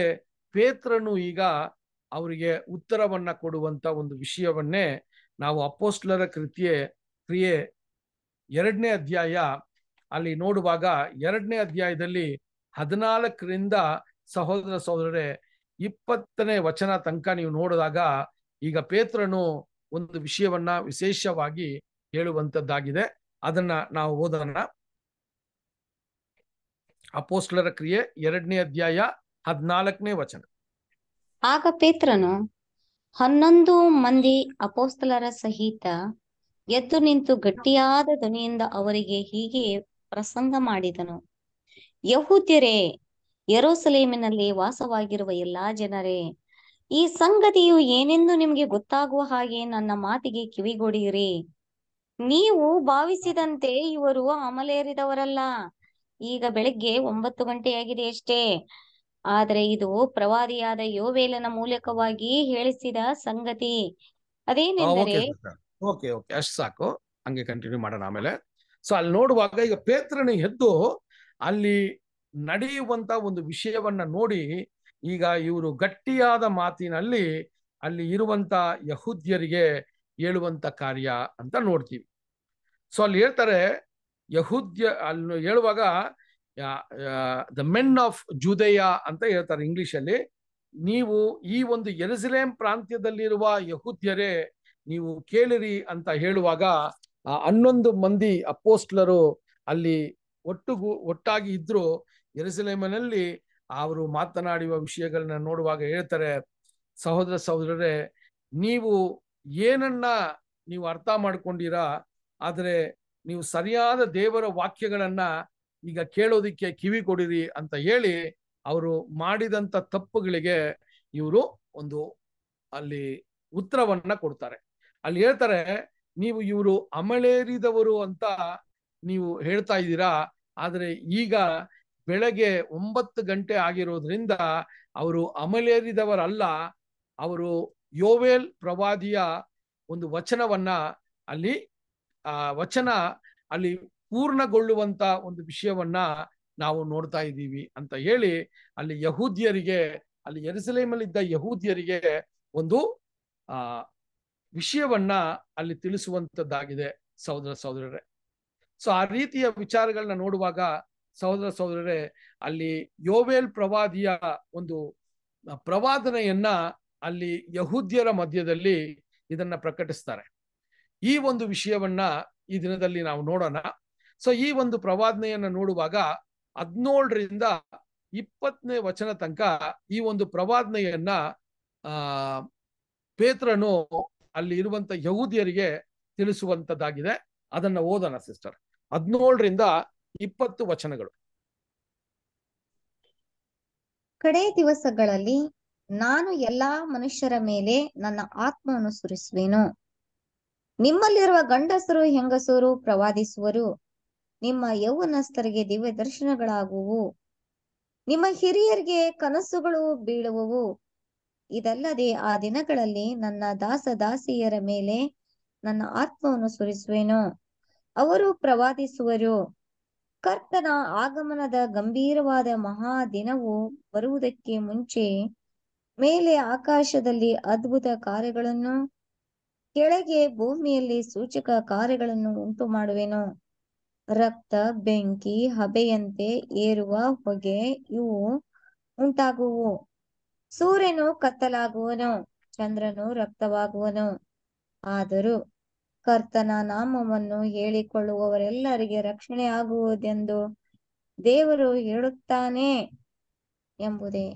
ಪೇತ್ರನು ಈಗ ಅವರಿಗೆ ಉತ್ತರವನ್ನ ಕೊಡುವಂತ ಒಂದು ವಿಷಯವನ್ನೇ ನಾವು ಅಪೋಸ್ಲರ ಕೃತಿಯೇ ಕ್ರಿಯೆ ಎರಡನೇ ಅಧ್ಯಾಯ ಅಲ್ಲಿ ನೋಡುವಾಗ ಎರಡನೇ ಅಧ್ಯಾಯದಲ್ಲಿ ಹದಿನಾಲ್ಕರಿಂದ ಸಹೋದರ ಸಹೋದರರೇ ಇಪ್ಪತ್ತನೇ ವಚನ ತನಕ ನೀವು ನೋಡಿದಾಗ ಈಗ ಪೇತ್ರನು ಒಂದು ವಿಷಯವನ್ನ ವಿಶೇಷವಾಗಿ ಹೇಳುವಂತದ್ದಾಗಿದೆ ಅದನ್ನ ನಾವು ಓದೋಣ ಅಪೋಸ್ಟ್ಲರ ಕ್ರಿಯೆ ಎರಡನೇ ಅಧ್ಯಾಯ ಹದ್ನಾಲ್ಕನೇ ವಚನ ಆಗ ಪೇತ್ರನು ಹನ್ನೊಂದು ಮಂದಿ ಅಪೋಸ್ತಲರ ಸಹಿತ ಎದ್ದು ನಿಂತು ಗಟ್ಟಿಯಾದ ಧ್ವನಿಯಿಂದ ಅವರಿಗೆ ಹೀಗೆ ಪ್ರಸಂಗ ಮಾಡಿದನು ಯಹೂದ್ಯರೇ ಯರೋಸಲೇಮಿನಲ್ಲಿ ವಾಸವಾಗಿರುವ ಎಲ್ಲಾ ಜನರೇ ಈ ಸಂಗತಿಯು ಏನೆಂದು ನಿಮಗೆ ಗೊತ್ತಾಗುವ ಹಾಗೆ ನನ್ನ ಮಾತಿಗೆ ಕಿವಿಗೊಡಿಯಿರಿ ನೀವು ಭಾವಿಸಿದಂತೆ ಇವರು ಅಮಲೇರಿದವರಲ್ಲ ಈಗ ಬೆಳಗ್ಗೆ ಒಂಬತ್ತು ಗಂಟೆಯಾಗಿದೆ ಅಷ್ಟೇ ಆದರೆ ಇದು ಪ್ರವಾದಿಯಾದ ಯೋವೇಲನ ಮೂಲಕವಾಗಿ ಹೇಳಿಸಿದ ಸಂಗತಿ ಅದೇನೆಂದರೆ ಓಕೆ ಓಕೆ ಅಷ್ಟು ಸಾಕು ಹಂಗೆ ಕಂಟಿನ್ಯೂ ಮಾಡೋಣ ಆಮೇಲೆ ಸೊ ಅಲ್ಲಿ ನೋಡುವಾಗ ಈಗ ಪೇತ್ರನ ಎದ್ದು ಅಲ್ಲಿ ನಡೆಯುವಂತ ಒಂದು ವಿಷಯವನ್ನ ನೋಡಿ ಈಗ ಇವರು ಗಟ್ಟಿಯಾದ ಮಾತಿನಲ್ಲಿ ಅಲ್ಲಿ ಇರುವಂತ ಯಹೂದ್ಯರಿಗೆ ಹೇಳುವಂತ ಕಾರ್ಯ ಅಂತ ನೋಡ್ತೀವಿ ಸೊ ಅಲ್ಲಿ ಹೇಳ್ತಾರೆ ಯಹೂದ್ಯ ಅಲ್ಲಿ ಹೇಳುವಾಗ ದ ಮೆನ್ ಆಫ್ ಜುದೆಯಾ ಅಂತ ಹೇಳ್ತಾರೆ ಇಂಗ್ಲಿಷಲ್ಲಿ ನೀವು ಈ ಒಂದು ಎರಸಿಲೇಮ್ ಪ್ರಾಂತ್ಯದಲ್ಲಿರುವ ಯಹೂದ್ಯರೇ ನೀವು ಕೇಳಿರಿ ಅಂತ ಹೇಳುವಾಗ ಆ ಹನ್ನೊಂದು ಮಂದಿ ಅಪೋಸ್ಟ್ಲರು ಅಲ್ಲಿ ಒಟ್ಟುಗು ಒಟ್ಟಾಗಿ ಇದ್ರು ಎರುಸಲೇಮನಲ್ಲಿ ಅವರು ಮಾತನಾಡುವ ವಿಷಯಗಳನ್ನ ನೋಡುವಾಗ ಹೇಳ್ತಾರೆ ಸಹೋದರ ಸಹೋದರರೇ ನೀವು ಏನನ್ನ ನೀವು ಅರ್ಥ ಮಾಡ್ಕೊಂಡಿರಾ ಆದರೆ ನೀವು ಸರಿಯಾದ ದೇವರ ವಾಕ್ಯಗಳನ್ನ ಈಗ ಕೇಳೋದಿಕ್ಕೆ ಕಿವಿ ಕೊಡಿರಿ ಅಂತ ಹೇಳಿ ಅವರು ಮಾಡಿದಂತ ತಪ್ಪುಗಳಿಗೆ ಇವರು ಒಂದು ಅಲ್ಲಿ ಉತ್ತರವನ್ನ ಕೊಡ್ತಾರೆ ಅಲ್ಲಿ ಹೇಳ್ತಾರೆ ನೀವು ಇವರು ಅಮಳೇರಿದವರು ಅಂತ ನೀವು ಹೇಳ್ತಾ ಇದ್ದೀರಾ ಆದ್ರೆ ಈಗ ಬೆಳಗ್ಗೆ ಒಂಬತ್ತು ಗಂಟೆ ಆಗಿರೋದ್ರಿಂದ ಅವರು ಅಮಲೇರಿದವರಲ್ಲ ಅವರು ಯೋವೇಲ್ ಪ್ರವಾದಿಯ ಒಂದು ವಚನವನ್ನ ಅಲ್ಲಿ ಆ ವಚನ ಅಲ್ಲಿ ಪೂರ್ಣಗೊಳ್ಳುವಂತ ಒಂದು ವಿಷಯವನ್ನ ನಾವು ನೋಡ್ತಾ ಇದ್ದೀವಿ ಅಂತ ಹೇಳಿ ಅಲ್ಲಿ ಯಹೂದ್ಯರಿಗೆ ಅಲ್ಲಿ ಎರಸಲೇಮಲ್ಲಿದ್ದ ಯಹೂದ್ಯರಿಗೆ ಒಂದು ಆ ವಿಷಯವನ್ನ ಅಲ್ಲಿ ತಿಳಿಸುವಂತದ್ದಾಗಿದೆ ಸಹೋದರ ಸಹೋದರರೇ ಸೊ ಆ ರೀತಿಯ ವಿಚಾರಗಳನ್ನ ನೋಡುವಾಗ ಸಹೋದರ ಸಹೋದರರೇ ಅಲ್ಲಿ ಯೋವೇಲ್ ಪ್ರವಾದಿಯ ಒಂದು ಪ್ರವಾದನೆಯನ್ನ ಅಲ್ಲಿ ಯಹೂದ್ಯರ ಮಧ್ಯದಲ್ಲಿ ಇದನ್ನ ಪ್ರಕಟಿಸ್ತಾರೆ ಈ ಒಂದು ವಿಷಯವನ್ನ ಈ ದಿನದಲ್ಲಿ ನಾವು ನೋಡೋಣ ಸೊ ಈ ಒಂದು ಪ್ರವಾದನೆಯನ್ನ ನೋಡುವಾಗ ಹದಿನೇಳರಿಂದ ಇಪ್ಪತ್ತನೇ ವಚನ ತನಕ ಈ ಒಂದು ಪ್ರವಾದನೆಯನ್ನ ಆ ಪೇತ್ರನು ಅಲ್ಲಿ ಇರುವಂತ ಯಹೂದಿಯರಿಗೆ ತಿಳಿಸುವಂತದ್ದಾಗಿದೆ ಅದನ್ನ ಓದೋಣ ಸಿಸ್ಟರ್ ಹದಿನೇಳರಿಂದ ಇಪ್ಪತ್ತು ವಚನಗಳು ಕಡೆ ದಿವಸಗಳಲ್ಲಿ ನಾನು ಎಲ್ಲಾ ಮನುಷ್ಯರ ಮೇಲೆ ನನ್ನ ಆತ್ಮವನ್ನು ಸುರಿಸುವೆನು ನಿಮ್ಮಲ್ಲಿರುವ ಗಂಡಸರು ಹೆಂಗಸರು ಪ್ರವಾದಿಸುವರು ನಿಮ್ಮ ಯೌವನಸ್ಥರಿಗೆ ದಿವ್ಯ ದರ್ಶನಗಳಾಗುವು ನಿಮ್ಮ ಹಿರಿಯರಿಗೆ ಕನಸುಗಳು ಬೀಳುವವು ಇದಲ್ಲದೆ ಆ ದಿನಗಳಲ್ಲಿ ನನ್ನ ದಾಸ ದಾಸಿಯರ ಮೇಲೆ ನನ್ನ ಆತ್ಮವನ್ನು ಸುರಿಸುವೆನು ಅವರು ಪ್ರವಾದಿಸುವರು ಕರ್ತನ ಆಗಮನದ ಗಂಭೀರವಾದ ಮಹಾ ದಿನವು ಬರುವುದಕ್ಕೆ ಮುಂಚೆ ಮೇಲೆ ಆಕಾಶದಲ್ಲಿ ಅದ್ಭುತ ಕಾರ್ಯಗಳನ್ನು ಕೆಳಗೆ ಭೂಮಿಯಲ್ಲಿ ಸೂಚಕ ಕಾರ್ಯಗಳನ್ನು ಉಂಟು ಮಾಡುವೆನು ರಕ್ತ ಬೆಂಕಿ ಹಬೆಯಂತೆ ಏರುವ ಹೊಗೆ ಇವು ಉಂಟಾಗುವು ಸೂರ್ಯನು ಕತ್ತಲಾಗುವನು ಚಂದ್ರನು ರಕ್ತವಾಗುವನು ಆದರೂ ಕರ್ತನ ನಾಮವನ್ನು ಹೇಳಿಕೊಳ್ಳುವವರೆಲ್ಲರಿಗೆ ರಕ್ಷಣೆ ಆಗುವುದೆಂದು ದೇವರು ಹೇಳುತ್ತಾನೆ ಎಂಬುದೇ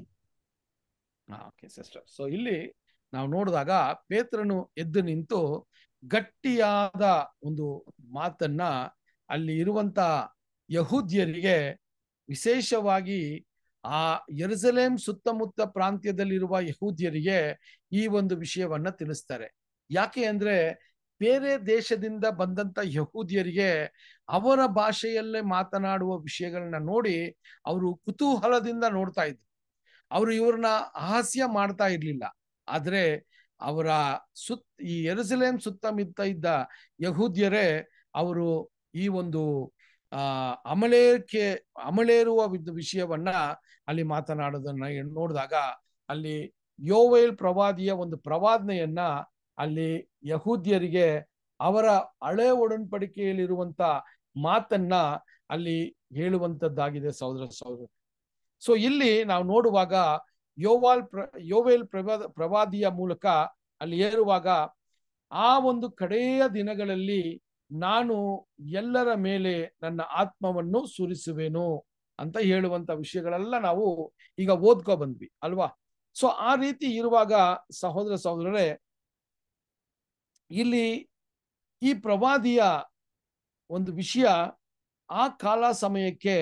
ಸಿಸ್ಟರ್ ಸೊ ಇಲ್ಲಿ ನಾವು ನೋಡಿದಾಗ ಪೇತ್ರನು ಎದ್ದು ನಿಂತು ಗಟ್ಟಿಯಾದ ಒಂದು ಮಾತನ್ನ ಅಲ್ಲಿ ಇರುವಂತ ಯಹೂದ್ಯರಿಗೆ ವಿಶೇಷವಾಗಿ ಆ ಯೆರೂಸಲೇಮ್ ಸುತ್ತಮುತ್ತ ಪ್ರಾಂತ್ಯದಲ್ಲಿರುವ ಯಹೂದ್ಯರಿಗೆ ಈ ಒಂದು ವಿಷಯವನ್ನ ತಿಳಿಸ್ತಾರೆ ಯಾಕೆ ಅಂದ್ರೆ ಬೇರೆ ದೇಶದಿಂದ ಬಂದಂತ ಯಹೂದ್ಯರಿಗೆ ಅವರ ಭಾಷೆಯಲ್ಲೇ ಮಾತನಾಡುವ ವಿಷಯಗಳನ್ನ ನೋಡಿ ಅವರು ಕುತೂಹಲದಿಂದ ನೋಡ್ತಾ ಇದ್ರು ಅವರು ಇವ್ರನ್ನ ಹಾಸ್ಯ ಮಾಡ್ತಾ ಇರ್ಲಿಲ್ಲ ಆದ್ರೆ ಅವರ ಸುತ್ತ ಈ ಎರುಸಲೇಮ್ ಸುತ್ತಮುತ್ತ ಇದ್ದ ಯಹೂದ್ಯರೇ ಅವರು ಈ ಒಂದು ಆ ಅಮಲೇರಿಕೆ ಅಮಲೇರುವ ವಿಷಯವನ್ನ ಅಲ್ಲಿ ಮಾತನಾಡೋದನ್ನ ನೋಡಿದಾಗ ಅಲ್ಲಿ ಯೋವೈಲ್ ಪ್ರವಾದಿಯ ಒಂದು ಪ್ರವಾದನೆಯನ್ನ ಅಲ್ಲಿ ಯಹೂದ್ಯರಿಗೆ ಅವರ ಹಳೆ ಒಡನ್ಪಡಿಕೆಯಲ್ಲಿರುವಂತ ಮಾತನ್ನ ಅಲ್ಲಿ ಹೇಳುವಂತದ್ದಾಗಿದೆ ಸಹೋದರ ಸಹೋದರ ಸೊ ಇಲ್ಲಿ ನಾವು ನೋಡುವಾಗ ಯೋವಾಲ್ ಪ್ರ ಯೋವೇಲ್ ಪ್ರವಾದ ಪ್ರವಾದಿಯ ಮೂಲಕ ಅಲ್ಲಿ ಏರುವಾಗ ಆ ಒಂದು ಕಡೆಯ ದಿನಗಳಲ್ಲಿ ನಾನು ಎಲ್ಲರ ಮೇಲೆ ನನ್ನ ಆತ್ಮವನ್ನು ಸುರಿಸುವೆನು ಅಂತ ಹೇಳುವಂತ ವಿಷಯಗಳೆಲ್ಲ ನಾವು ಈಗ ಓದ್ಕೊ ಬಂದ್ವಿ ಅಲ್ವಾ ಸೊ ಆ ರೀತಿ ಇರುವಾಗ ಸಹೋದರ ಸಹೋದರರೇ ಇಲ್ಲಿ ಈ ಪ್ರವಾದಿಯ ಒಂದು ವಿಷಯ ಆ ಕಾಲ ಸಮಯಕ್ಕೆ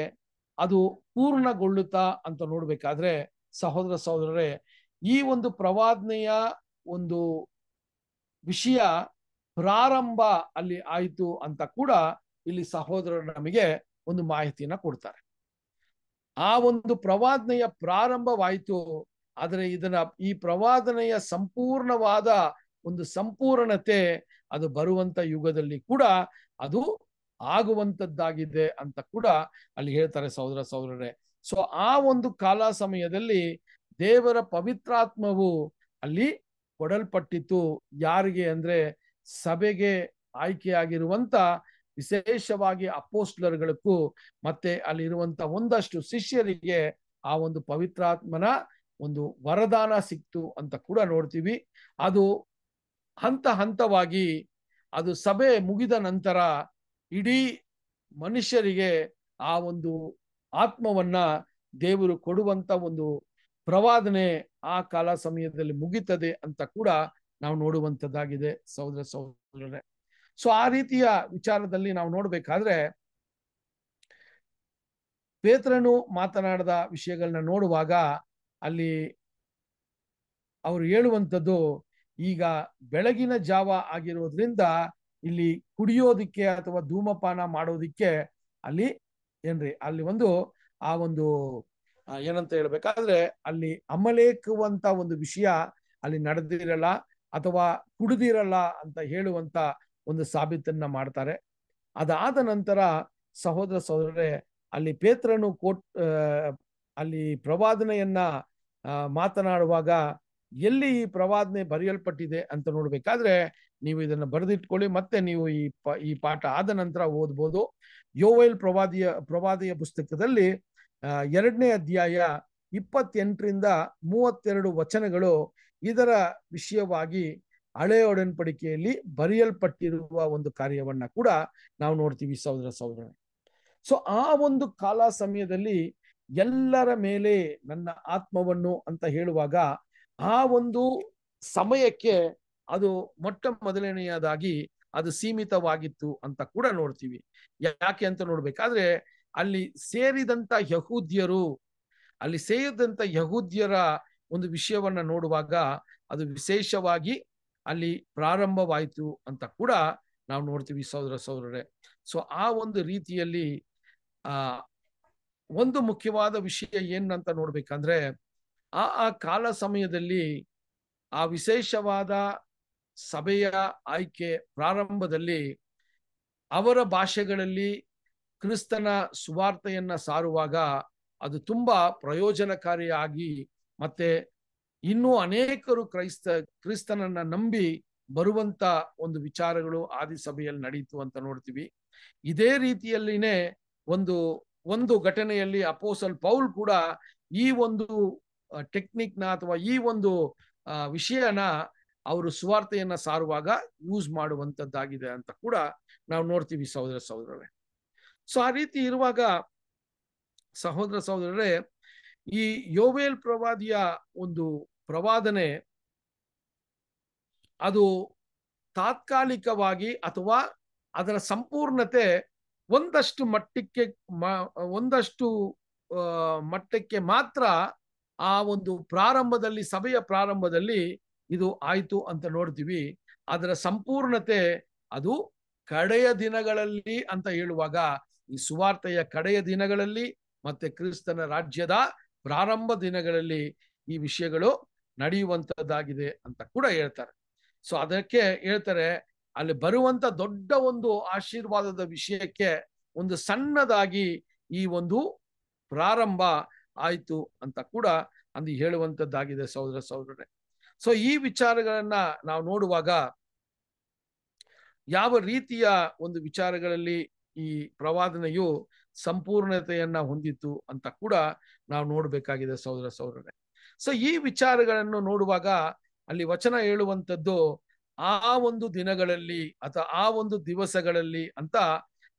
ಅದು ಪೂರ್ಣಗೊಳ್ಳುತ್ತಾ ಅಂತ ನೋಡ್ಬೇಕಾದ್ರೆ ಸಹೋದರ ಸಹೋದರರೇ ಈ ಒಂದು ಪ್ರವಾದನೆಯ ಒಂದು ವಿಷಯ ಪ್ರಾರಂಭ ಅಲ್ಲಿ ಆಯಿತು ಅಂತ ಕೂಡ ಇಲ್ಲಿ ಸಹೋದರ ನಮಗೆ ಒಂದು ಮಾಹಿತಿಯನ್ನ ಕೊಡ್ತಾರೆ ಆ ಒಂದು ಪ್ರವಾದನೆಯ ಪ್ರಾರಂಭವಾಯಿತು ಆದರೆ ಇದನ್ನ ಈ ಪ್ರವಾದನೆಯ ಸಂಪೂರ್ಣವಾದ ಒಂದು ಸಂಪೂರ್ಣತೆ ಅದು ಬರುವಂತ ಯುಗದಲ್ಲಿ ಕೂಡ ಅದು ಆಗುವಂತದ್ದಾಗಿದೆ ಅಂತ ಕೂಡ ಅಲ್ಲಿ ಹೇಳ್ತಾರೆ ಸಹೋದರ ಸಹೋದರರೇ ಸೊ ಆ ಒಂದು ಕಾಲ ಸಮಯದಲ್ಲಿ ದೇವರ ಪವಿತ್ರಾತ್ಮವು ಅಲ್ಲಿ ಕೊಡಲ್ಪಟ್ಟಿತು ಯಾರಿಗೆ ಅಂದ್ರೆ ಸಭೆಗೆ ಆಯ್ಕೆಯಾಗಿರುವಂತ ವಿಶೇಷವಾಗಿ ಅಪೋಸ್ಟ್ಲರ್ಗಳಿಗೂ ಮತ್ತೆ ಅಲ್ಲಿರುವಂತ ಒಂದಷ್ಟು ಶಿಷ್ಯರಿಗೆ ಆ ಒಂದು ಪವಿತ್ರಾತ್ಮನ ಒಂದು ವರದಾನ ಸಿಕ್ತು ಅಂತ ಕೂಡ ನೋಡ್ತೀವಿ ಅದು ಹಂತ ಹಂತವಾಗಿ ಅದು ಸಭೆ ಮುಗಿದ ನಂತರ ಇಡೀ ಮನುಷ್ಯರಿಗೆ ಆ ಒಂದು ಆತ್ಮವನ್ನ ದೇವರು ಕೊಡುವಂತ ಒಂದು ಪ್ರವಾದನೆ ಆ ಕಾಲ ಸಮಯದಲ್ಲಿ ಮುಗಿತದೆ ಅಂತ ಕೂಡ ನಾವು ನೋಡುವಂಥದ್ದಾಗಿದೆ ಸಹೋದರ ಸಹೋದರರೇ ಸೊ ಆ ರೀತಿಯ ವಿಚಾರದಲ್ಲಿ ನಾವು ನೋಡಬೇಕಾದ್ರೆ ಪೇತ್ರನು ಮಾತನಾಡದ ವಿಷಯಗಳನ್ನ ನೋಡುವಾಗ ಅಲ್ಲಿ ಅವರು ಹೇಳುವಂಥದ್ದು ಈಗ ಬೆಳಗಿನ ಜಾವ ಆಗಿರೋದ್ರಿಂದ ಇಲ್ಲಿ ಕುಡಿಯೋದಿಕ್ಕೆ ಅಥವಾ ಧೂಮಪಾನ ಮಾಡೋದಿಕ್ಕೆ ಅಲ್ಲಿ ಏನ್ರಿ ಅಲ್ಲಿ ಒಂದು ಆ ಒಂದು ಏನಂತ ಹೇಳ್ಬೇಕಾದ್ರೆ ಅಲ್ಲಿ ಅಮಲೇಕುವಂತ ಒಂದು ವಿಷಯ ಅಲ್ಲಿ ನಡೆದಿರಲ್ಲ ಅಥವಾ ಕುಡಿದಿರಲ್ಲ ಅಂತ ಹೇಳುವಂತ ಒಂದು ಸಾಬೀತನ್ನ ಮಾಡ್ತಾರೆ ಅದಾದ ನಂತರ ಸಹೋದರ ಸಹೋದರೇ ಅಲ್ಲಿ ಪೇತ್ರನು ಕೋಟ್ ಅಲ್ಲಿ ಪ್ರವಾದನೆಯನ್ನ ಮಾತನಾಡುವಾಗ ಎಲ್ಲಿ ಈ ಪ್ರವಾದನೆ ಬರೆಯಲ್ಪಟ್ಟಿದೆ ಅಂತ ನೋಡ್ಬೇಕಾದ್ರೆ ನೀವು ಇದನ್ನ ಬರೆದಿಟ್ಕೊಳ್ಳಿ ಮತ್ತೆ ನೀವು ಈ ಪ ಈ ಪಾಠ ಆದ ನಂತರ ಓದ್ಬೋದು ಯೋವೈಲ್ ಪ್ರವಾದಿಯ ಪ್ರವಾದಿಯ ಪುಸ್ತಕದಲ್ಲಿ ಎರಡನೇ ಅಧ್ಯಾಯ ಇಪ್ಪತ್ತೆಂಟರಿಂದ ಮೂವತ್ತೆರಡು ವಚನಗಳು ಇದರ ವಿಷಯವಾಗಿ ಹಳೆ ಒಡன்பಡಿಕೆಯಲ್ಲಿ ಬರೆಯಲ್ಪಟ್ಟಿರುವ ಒಂದು ಕಾರ್ಯವನ್ನ ಕೂಡ ನಾವು ನೋಡ್ತೀವಿ ಸಹೋದರ ಸಹೋದರ ಸೊ ಆ ಒಂದು ಕಾಲ ಸಮಯದಲ್ಲಿ ಎಲ್ಲರ ಮೇಲೆ ನನ್ನ ಆತ್ಮವನ್ನು ಅಂತ ಹೇಳುವಾಗ ಆ ಒಂದು ಸಮಯಕ್ಕೆ ಅದು ಮೊಟ್ಟ ಮೊದಲನೆಯದಾಗಿ ಅದು ಸೀಮಿತವಾಗಿತ್ತು ಅಂತ ಕೂಡ ನೋಡ್ತೀವಿ ಯಾಕೆ ಅಂತ ನೋಡ್ಬೇಕಾದ್ರೆ ಅಲ್ಲಿ ಸೇರಿದಂತ ಯಹೂದ್ಯರು ಅಲ್ಲಿ ಸೇರಿದಂತ ಯಹೂದ್ಯರ ಒಂದು ವಿಷಯವನ್ನ ನೋಡುವಾಗ ಅದು ವಿಶೇಷವಾಗಿ ಅಲ್ಲಿ ಪ್ರಾರಂಭವಾಯಿತು ಅಂತ ಕೂಡ ನಾವು ನೋಡ್ತೀವಿ ಸಹೋದರ ಸಹೋದರರೇ ಸೊ ಆ ಒಂದು ರೀತಿಯಲ್ಲಿ ಆ ಒಂದು ಮುಖ್ಯವಾದ ವಿಷಯ ಏನಂತ ನೋಡ್ಬೇಕಂದ್ರೆ ಆ ಆ ಕಾಲ ಸಮಯದಲ್ಲಿ ಆ ವಿಶೇಷವಾದ ಸಭೆಯ ಆಯ್ಕೆ ಪ್ರಾರಂಭದಲ್ಲಿ ಅವರ ಭಾಷೆಗಳಲ್ಲಿ ಕ್ರಿಸ್ತನ ಸುವಾರ್ತೆಯನ್ನ ಸಾರುವಾಗ ಅದು ತುಂಬಾ ಪ್ರಯೋಜನಕಾರಿಯಾಗಿ ಮತ್ತೆ ಇನ್ನೂ ಅನೇಕರು ಕ್ರೈಸ್ತ ಕ್ರಿಸ್ತನನ್ನ ನಂಬಿ ಬರುವಂತ ಒಂದು ವಿಚಾರಗಳು ಆದಿ ಸಭೆಯಲ್ಲಿ ನಡೆಯಿತು ಅಂತ ನೋಡ್ತೀವಿ ಇದೇ ರೀತಿಯಲ್ಲಿನೇ ಒಂದು ಒಂದು ಘಟನೆಯಲ್ಲಿ ಅಪೋಸಲ್ ಪೌಲ್ ಕೂಡ ಈ ಒಂದು ಟೆಕ್ನಿಕ್ನ ಅಥವಾ ಈ ಒಂದು ವಿಷಯನ ಅವರು ಸುವಾರ್ತೆಯನ್ನ ಸಾರುವಾಗ ಯೂಸ್ ಮಾಡುವಂತದ್ದಾಗಿದೆ ಅಂತ ಕೂಡ ನಾವು ನೋಡ್ತೀವಿ ಸಹೋದರ ಸಹೋದರರೇ ಸೊ ಆ ರೀತಿ ಇರುವಾಗ ಸಹೋದರ ಸಹೋದರರೇ ಈ ಯೋವೇಲ್ ಪ್ರವಾದಿಯ ಒಂದು ಪ್ರವಾದನೆ ಅದು ತಾತ್ಕಾಲಿಕವಾಗಿ ಅಥವಾ ಅದರ ಸಂಪೂರ್ಣತೆ ಒಂದಷ್ಟು ಮಟ್ಟಕ್ಕೆ ಒಂದಷ್ಟು ಮಟ್ಟಕ್ಕೆ ಮಾತ್ರ ಆ ಒಂದು ಪ್ರಾರಂಭದಲ್ಲಿ ಸಭೆಯ ಪ್ರಾರಂಭದಲ್ಲಿ ಇದು ಆಯಿತು ಅಂತ ನೋಡ್ತೀವಿ ಅದರ ಸಂಪೂರ್ಣತೆ ಅದು ಕಡೆಯ ದಿನಗಳಲ್ಲಿ ಅಂತ ಹೇಳುವಾಗ ಈ ಸುವಾರ್ತೆಯ ಕಡೆಯ ದಿನಗಳಲ್ಲಿ ಮತ್ತೆ ಕ್ರಿಸ್ತನ ರಾಜ್ಯದ ಪ್ರಾರಂಭ ದಿನಗಳಲ್ಲಿ ಈ ವಿಷಯಗಳು ನಡೆಯುವಂತದ್ದಾಗಿದೆ ಅಂತ ಕೂಡ ಹೇಳ್ತಾರೆ ಸೊ ಅದಕ್ಕೆ ಹೇಳ್ತಾರೆ ಅಲ್ಲಿ ಬರುವಂತ ದೊಡ್ಡ ಒಂದು ಆಶೀರ್ವಾದದ ವಿಷಯಕ್ಕೆ ಒಂದು ಸಣ್ಣದಾಗಿ ಈ ಒಂದು ಪ್ರಾರಂಭ ಆಯ್ತು ಅಂತ ಕೂಡ ಅಂದು ಹೇಳುವಂತದ್ದಾಗಿದೆ ಸಹೋದರ ಸಹೋದರೇ ಸೊ ಈ ವಿಚಾರಗಳನ್ನ ನಾವು ನೋಡುವಾಗ ಯಾವ ರೀತಿಯ ಒಂದು ವಿಚಾರಗಳಲ್ಲಿ ಈ ಪ್ರವಾದನೆಯು ಸಂಪೂರ್ಣತೆಯನ್ನ ಹೊಂದಿತ್ತು ಅಂತ ಕೂಡ ನಾವು ನೋಡಬೇಕಾಗಿದೆ ಸಹೋದರ ಸಹೋದರರೇ ಸೊ ಈ ವಿಚಾರಗಳನ್ನು ನೋಡುವಾಗ ಅಲ್ಲಿ ವಚನ ಹೇಳುವಂಥದ್ದು ಆ ಒಂದು ದಿನಗಳಲ್ಲಿ ಅಥವಾ ಆ ಒಂದು ದಿವಸಗಳಲ್ಲಿ ಅಂತ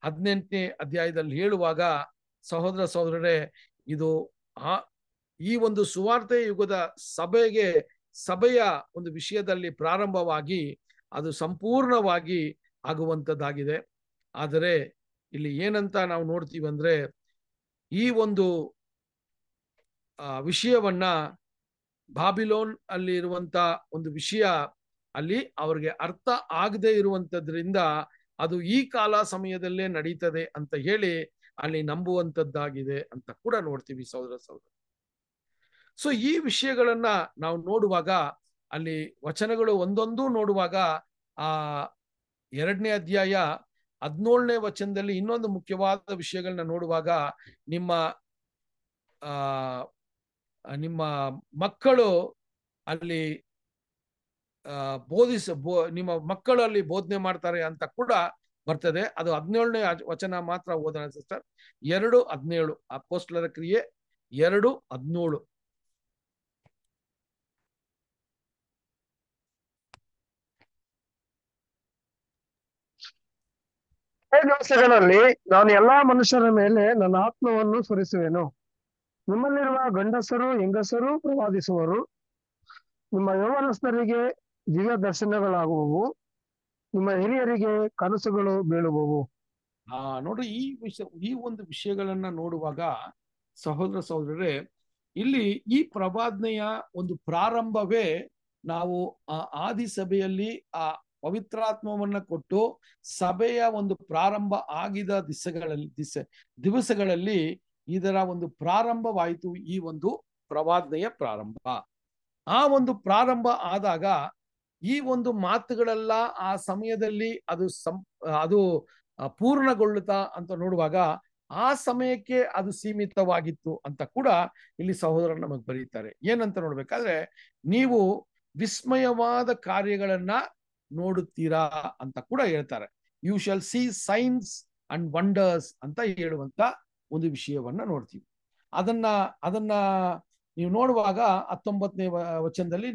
ಹದಿನೆಂಟನೇ ಅಧ್ಯಾಯದಲ್ಲಿ ಹೇಳುವಾಗ ಸಹೋದರ ಸಹೋದರರೇ ಇದು ಆ ಈ ಒಂದು ಸುವಾರ್ತೆ ಯುಗದ ಸಭೆಗೆ ಸಭೆಯ ಒಂದು ವಿಷಯದಲ್ಲಿ ಪ್ರಾರಂಭವಾಗಿ ಅದು ಸಂಪೂರ್ಣವಾಗಿ ಆಗುವಂಥದ್ದಾಗಿದೆ ಆದರೆ ಇಲ್ಲಿ ಏನಂತ ನಾವು ನೋಡ್ತೀವಿ ಅಂದ್ರೆ ಈ ಒಂದು ವಿಷಯವನ್ನ ಬಾಬಿಲೋನ್ ಅಲ್ಲಿ ಇರುವಂತ ಒಂದು ವಿಷಯ ಅಲ್ಲಿ ಅವ್ರಿಗೆ ಅರ್ಥ ಆಗದೆ ಇರುವಂತದ್ರಿಂದ ಅದು ಈ ಕಾಲ ಸಮಯದಲ್ಲೇ ನಡೀತದೆ ಅಂತ ಹೇಳಿ ಅಲ್ಲಿ ನಂಬುವಂತದ್ದಾಗಿದೆ ಅಂತ ಕೂಡ ನೋಡ್ತೀವಿ ಸಹೋದರ ಸಹೋದರ ಸೊ ಈ ವಿಷಯಗಳನ್ನ ನಾವು ನೋಡುವಾಗ ಅಲ್ಲಿ ವಚನಗಳು ಒಂದೊಂದು ನೋಡುವಾಗ ಆ ಎರಡನೇ ಅಧ್ಯಾಯ ಹದಿನೇಳನೇ ವಚನದಲ್ಲಿ ಇನ್ನೊಂದು ಮುಖ್ಯವಾದ ವಿಷಯಗಳನ್ನ ನೋಡುವಾಗ ನಿಮ್ಮ ಆ ನಿಮ್ಮ ಮಕ್ಕಳು ಅಲ್ಲಿ ಬೋಧಿಸ ಬೋ ನಿಮ್ಮ ಮಕ್ಕಳು ಅಲ್ಲಿ ಬೋಧನೆ ಮಾಡ್ತಾರೆ ಅಂತ ಕೂಡ ಬರ್ತದೆ ಅದು ಹದಿನೇಳನೇ ವಚನ ಮಾತ್ರ ಓದೋಣ ಸಿಸ್ಟರ್ ಎರಡು ಹದಿನೇಳು ಆ ಪೋಸ್ಟ್ಲರ ಕ್ರಿಯೆ ಎರಡು ಹದಿನೇಳು ದಿವಸಗಳಲ್ಲಿ ನಾನು ಎಲ್ಲಾ ಮನುಷ್ಯರ ಮೇಲೆ ನನ್ನ ಆತ್ಮವನ್ನು ಸುರಿಸುವೆನು ನಿಮ್ಮಲ್ಲಿರುವ ಗಂಡಸರು ಹೆಂಗಸರು ಪ್ರವಾದಿಸುವರು ನಿಮ್ಮ ಯೌವನಸ್ಥರಿಗೆ ದಿವ್ಯ ದರ್ಶನಗಳಾಗುವವು ನಿಮ್ಮ ಹಿರಿಯರಿಗೆ ಕನಸುಗಳು ಬೀಳುವವು ಆ ನೋಡ್ರಿ ಈ ವಿಷಯ ಈ ಒಂದು ವಿಷಯಗಳನ್ನ ನೋಡುವಾಗ ಸಹೋದರ ಸಹೋದರರೇ ಇಲ್ಲಿ ಈ ಪ್ರವಾದನೆಯ ಒಂದು ಪ್ರಾರಂಭವೇ ನಾವು ಆ ಆದಿ ಸಭೆಯಲ್ಲಿ ಆ ಪವಿತ್ರಾತ್ಮವನ್ನ ಕೊಟ್ಟು ಸಭೆಯ ಒಂದು ಪ್ರಾರಂಭ ಆಗಿದ ದಿಸಗಳಲ್ಲಿ ದಿಸ ದಿವಸಗಳಲ್ಲಿ ಇದರ ಒಂದು ಪ್ರಾರಂಭವಾಯಿತು ಈ ಒಂದು ಪ್ರವಾದನೆಯ ಪ್ರಾರಂಭ ಆ ಒಂದು ಪ್ರಾರಂಭ ಆದಾಗ ಈ ಒಂದು ಮಾತುಗಳೆಲ್ಲ ಆ ಸಮಯದಲ್ಲಿ ಅದು ಸಂ ಅದು ಪೂರ್ಣಗೊಳ್ಳುತ್ತಾ ಅಂತ ನೋಡುವಾಗ ಆ ಸಮಯಕ್ಕೆ ಅದು ಸೀಮಿತವಾಗಿತ್ತು ಅಂತ ಕೂಡ ಇಲ್ಲಿ ಸಹೋದರ ನಮಗ್ ಬರೀತಾರೆ ಏನಂತ ನೋಡ್ಬೇಕಾದ್ರೆ ನೀವು ವಿಸ್ಮಯವಾದ ಕಾರ್ಯಗಳನ್ನ ನೋಡುತ್ತೀರಾ ಅಂತ ಕೂಡ ಹೇಳ್ತಾರೆ you shall see signs and wonders ಅಂತ ಹೇಳುವಂತ ಒಂದು ವಿಷಯವನ್ನ ನೋಡ್ತೀವಿ ಅದನ್ನ ಅದನ್ನ ನೀವು ನೋಡುವಾಗ ಹತ್ತೊಂಬತ್ತನೇ ವಚನದಲ್ಲಿ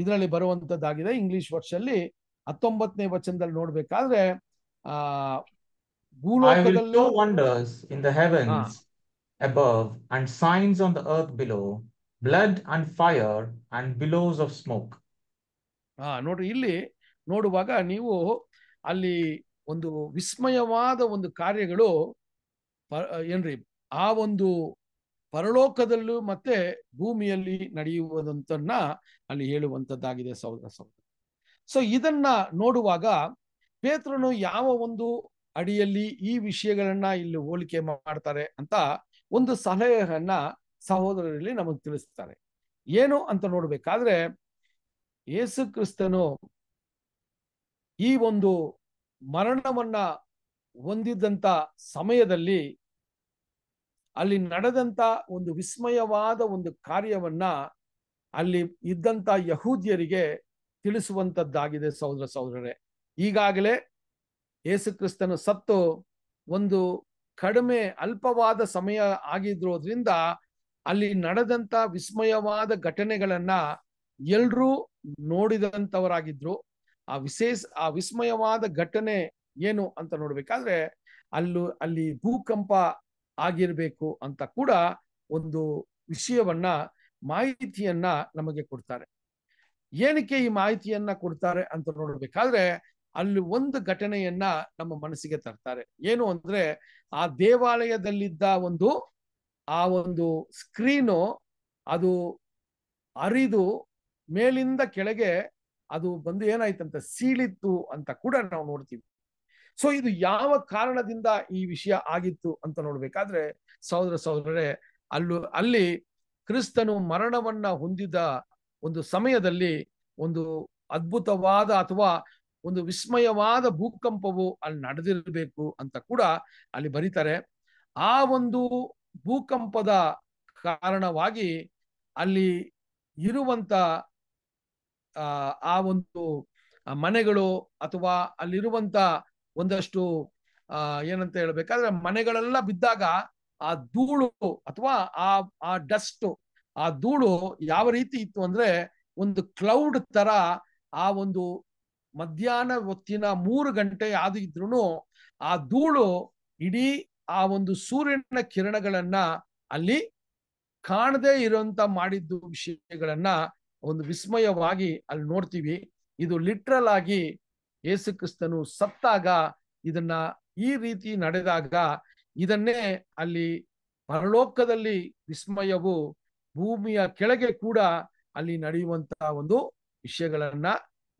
ಇದರಲ್ಲಿ ಬರುವಂತದ್ದಾಗಿದೆ ಇಂಗ್ಲಿಷ್ ವರ್ಷ ಅಲ್ಲಿ ಹತ್ತೊಂಬತ್ತನೇ ವಚನದಲ್ಲಿ ನೋಡ್ಬೇಕಾದ್ರೆ ಆ ಭೂಲೋಕದಲ್ಲೂ wonders in the heavens above and signs on the earth below, blood and fire and billows of smoke. ಹಾ ನೋಡ್ರಿ ಇಲ್ಲಿ ನೋಡುವಾಗ ನೀವು ಅಲ್ಲಿ ಒಂದು ವಿಸ್ಮಯವಾದ ಒಂದು ಕಾರ್ಯಗಳು ಏನ್ರಿ ಆ ಒಂದು ಪರಲೋಕದಲ್ಲೂ ಮತ್ತೆ ಭೂಮಿಯಲ್ಲಿ ನಡೆಯುವುದಂತನ್ನ ಅಲ್ಲಿ ಹೇಳುವಂತದ್ದಾಗಿದೆ ಸಹೋದರ ಸಹೋದರ ಸೊ ಇದನ್ನ ನೋಡುವಾಗ ಪೇತ್ರನು ಯಾವ ಒಂದು ಅಡಿಯಲ್ಲಿ ಈ ವಿಷಯಗಳನ್ನ ಇಲ್ಲಿ ಹೋಲಿಕೆ ಮಾಡ್ತಾರೆ ಅಂತ ಒಂದು ಸಲಹೆಯನ್ನ ಸಹೋದರರಲ್ಲಿ ನಮಗೆ ತಿಳಿಸ್ತಾರೆ ಏನು ಅಂತ ನೋಡ್ಬೇಕಾದ್ರೆ ಯೇಸು ಕ್ರಿಸ್ತನು ಈ ಒಂದು ಮರಣವನ್ನ ಹೊಂದಿದ್ದಂತ ಸಮಯದಲ್ಲಿ ಅಲ್ಲಿ ನಡೆದಂತ ಒಂದು ವಿಸ್ಮಯವಾದ ಒಂದು ಕಾರ್ಯವನ್ನ ಅಲ್ಲಿ ಇದ್ದಂತ ಯಹೂದ್ಯರಿಗೆ ತಿಳಿಸುವಂತದ್ದಾಗಿದೆ ಸಹೋದರ ಸಹೋದರರೇ ಈಗಾಗಲೇ ಕ್ರಿಸ್ತನು ಸತ್ತು ಒಂದು ಕಡಿಮೆ ಅಲ್ಪವಾದ ಸಮಯ ಆಗಿದ್ರೋದ್ರಿಂದ ಅಲ್ಲಿ ನಡೆದಂತ ವಿಸ್ಮಯವಾದ ಘಟನೆಗಳನ್ನ ಎಲ್ರೂ ನೋಡಿದಂಥವರಾಗಿದ್ರು ಆ ವಿಶೇಷ ಆ ವಿಸ್ಮಯವಾದ ಘಟನೆ ಏನು ಅಂತ ನೋಡ್ಬೇಕಾದ್ರೆ ಅಲ್ಲೂ ಅಲ್ಲಿ ಭೂಕಂಪ ಆಗಿರ್ಬೇಕು ಅಂತ ಕೂಡ ಒಂದು ವಿಷಯವನ್ನ ಮಾಹಿತಿಯನ್ನ ನಮಗೆ ಕೊಡ್ತಾರೆ ಏನಕ್ಕೆ ಈ ಮಾಹಿತಿಯನ್ನ ಕೊಡ್ತಾರೆ ಅಂತ ನೋಡ್ಬೇಕಾದ್ರೆ ಅಲ್ಲಿ ಒಂದು ಘಟನೆಯನ್ನ ನಮ್ಮ ಮನಸ್ಸಿಗೆ ತರ್ತಾರೆ ಏನು ಅಂದ್ರೆ ಆ ದೇವಾಲಯದಲ್ಲಿದ್ದ ಒಂದು ಆ ಒಂದು ಸ್ಕ್ರೀನು ಅದು ಅರಿದು ಮೇಲಿಂದ ಕೆಳಗೆ ಅದು ಬಂದು ಏನಾಯ್ತಂತ ಸೀಳಿತ್ತು ಅಂತ ಕೂಡ ನಾವು ನೋಡ್ತೀವಿ ಸೊ ಇದು ಯಾವ ಕಾರಣದಿಂದ ಈ ವಿಷಯ ಆಗಿತ್ತು ಅಂತ ನೋಡ್ಬೇಕಾದ್ರೆ ಸಹೋದರ ಸಹೋದರರೇ ಅಲ್ಲೂ ಅಲ್ಲಿ ಕ್ರಿಸ್ತನು ಮರಣವನ್ನ ಹೊಂದಿದ ಒಂದು ಸಮಯದಲ್ಲಿ ಒಂದು ಅದ್ಭುತವಾದ ಅಥವಾ ಒಂದು ವಿಸ್ಮಯವಾದ ಭೂಕಂಪವು ಅಲ್ಲಿ ನಡೆದಿರಬೇಕು ಅಂತ ಕೂಡ ಅಲ್ಲಿ ಬರೀತಾರೆ ಆ ಒಂದು ಭೂಕಂಪದ ಕಾರಣವಾಗಿ ಅಲ್ಲಿ ಇರುವಂತ ಆ ಒಂದು ಮನೆಗಳು ಅಥವಾ ಅಲ್ಲಿರುವಂತ ಒಂದಷ್ಟು ಆ ಏನಂತ ಹೇಳ್ಬೇಕಾದ್ರೆ ಮನೆಗಳೆಲ್ಲ ಬಿದ್ದಾಗ ಆ ಧೂಳು ಅಥವಾ ಆ ಆ ಡಸ್ಟ್ ಆ ಧೂಳು ಯಾವ ರೀತಿ ಇತ್ತು ಅಂದ್ರೆ ಒಂದು ಕ್ಲೌಡ್ ತರ ಆ ಒಂದು ಮಧ್ಯಾಹ್ನ ಹೊತ್ತಿನ ಮೂರು ಗಂಟೆ ಆದಿದ್ರು ಆ ಧೂಳು ಇಡೀ ಆ ಒಂದು ಸೂರ್ಯನ ಕಿರಣಗಳನ್ನ ಅಲ್ಲಿ ಕಾಣದೇ ಇರುವಂತ ಮಾಡಿದ್ದು ವಿಷಯಗಳನ್ನ ಒಂದು ವಿಸ್ಮಯವಾಗಿ ಅಲ್ಲಿ ನೋಡ್ತೀವಿ ಇದು ಲಿಟ್ರಲ್ ಆಗಿ ಯೇಸು ಕ್ರಿಸ್ತನು ಸತ್ತಾಗ ಇದನ್ನ ಈ ರೀತಿ ನಡೆದಾಗ ಇದನ್ನೇ ಅಲ್ಲಿ ಪರಲೋಕದಲ್ಲಿ ವಿಸ್ಮಯವು ಭೂಮಿಯ ಕೆಳಗೆ ಕೂಡ ಅಲ್ಲಿ ನಡೆಯುವಂತಹ ಒಂದು ವಿಷಯಗಳನ್ನ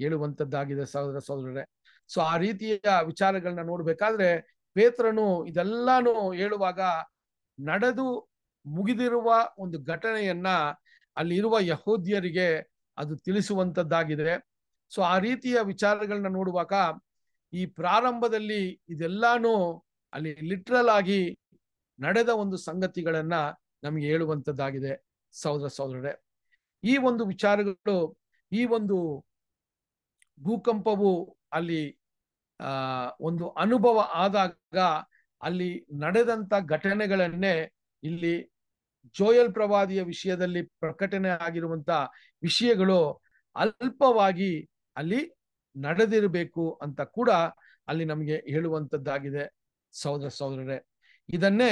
ಹೇಳುವಂತದ್ದಾಗಿದೆ ಸಹೋದರ ಸಹೋದರರೇ ಸೊ ಆ ರೀತಿಯ ವಿಚಾರಗಳನ್ನ ನೋಡ್ಬೇಕಾದ್ರೆ ಪೇತ್ರನು ಇದೆಲ್ಲಾನು ಹೇಳುವಾಗ ನಡೆದು ಮುಗಿದಿರುವ ಒಂದು ಘಟನೆಯನ್ನ ಅಲ್ಲಿರುವ ಯಹೂದಿಯರಿಗೆ ಅದು ತಿಳಿಸುವಂತದ್ದಾಗಿದೆ ಸೊ ಆ ರೀತಿಯ ವಿಚಾರಗಳನ್ನ ನೋಡುವಾಗ ಈ ಪ್ರಾರಂಭದಲ್ಲಿ ಇದೆಲ್ಲಾನು ಅಲ್ಲಿ ಲಿಟ್ರಲ್ ಆಗಿ ನಡೆದ ಒಂದು ಸಂಗತಿಗಳನ್ನ ನಮಗೆ ಹೇಳುವಂತದ್ದಾಗಿದೆ ಸಹೋದರ ಸಹೋದರರೇ ಈ ಒಂದು ವಿಚಾರಗಳು ಈ ಒಂದು ಭೂಕಂಪವು ಅಲ್ಲಿ ಆ ಒಂದು ಅನುಭವ ಆದಾಗ ಅಲ್ಲಿ ನಡೆದಂತ ಘಟನೆಗಳನ್ನೇ ಇಲ್ಲಿ ಜೋಯಲ್ ಪ್ರವಾದಿಯ ವಿಷಯದಲ್ಲಿ ಪ್ರಕಟಣೆ ಆಗಿರುವಂತ ವಿಷಯಗಳು ಅಲ್ಪವಾಗಿ ಅಲ್ಲಿ ನಡೆದಿರಬೇಕು ಅಂತ ಕೂಡ ಅಲ್ಲಿ ನಮಗೆ ಹೇಳುವಂತದ್ದಾಗಿದೆ ಸಹೋದರ ಸಹೋದರರೇ ಇದನ್ನೇ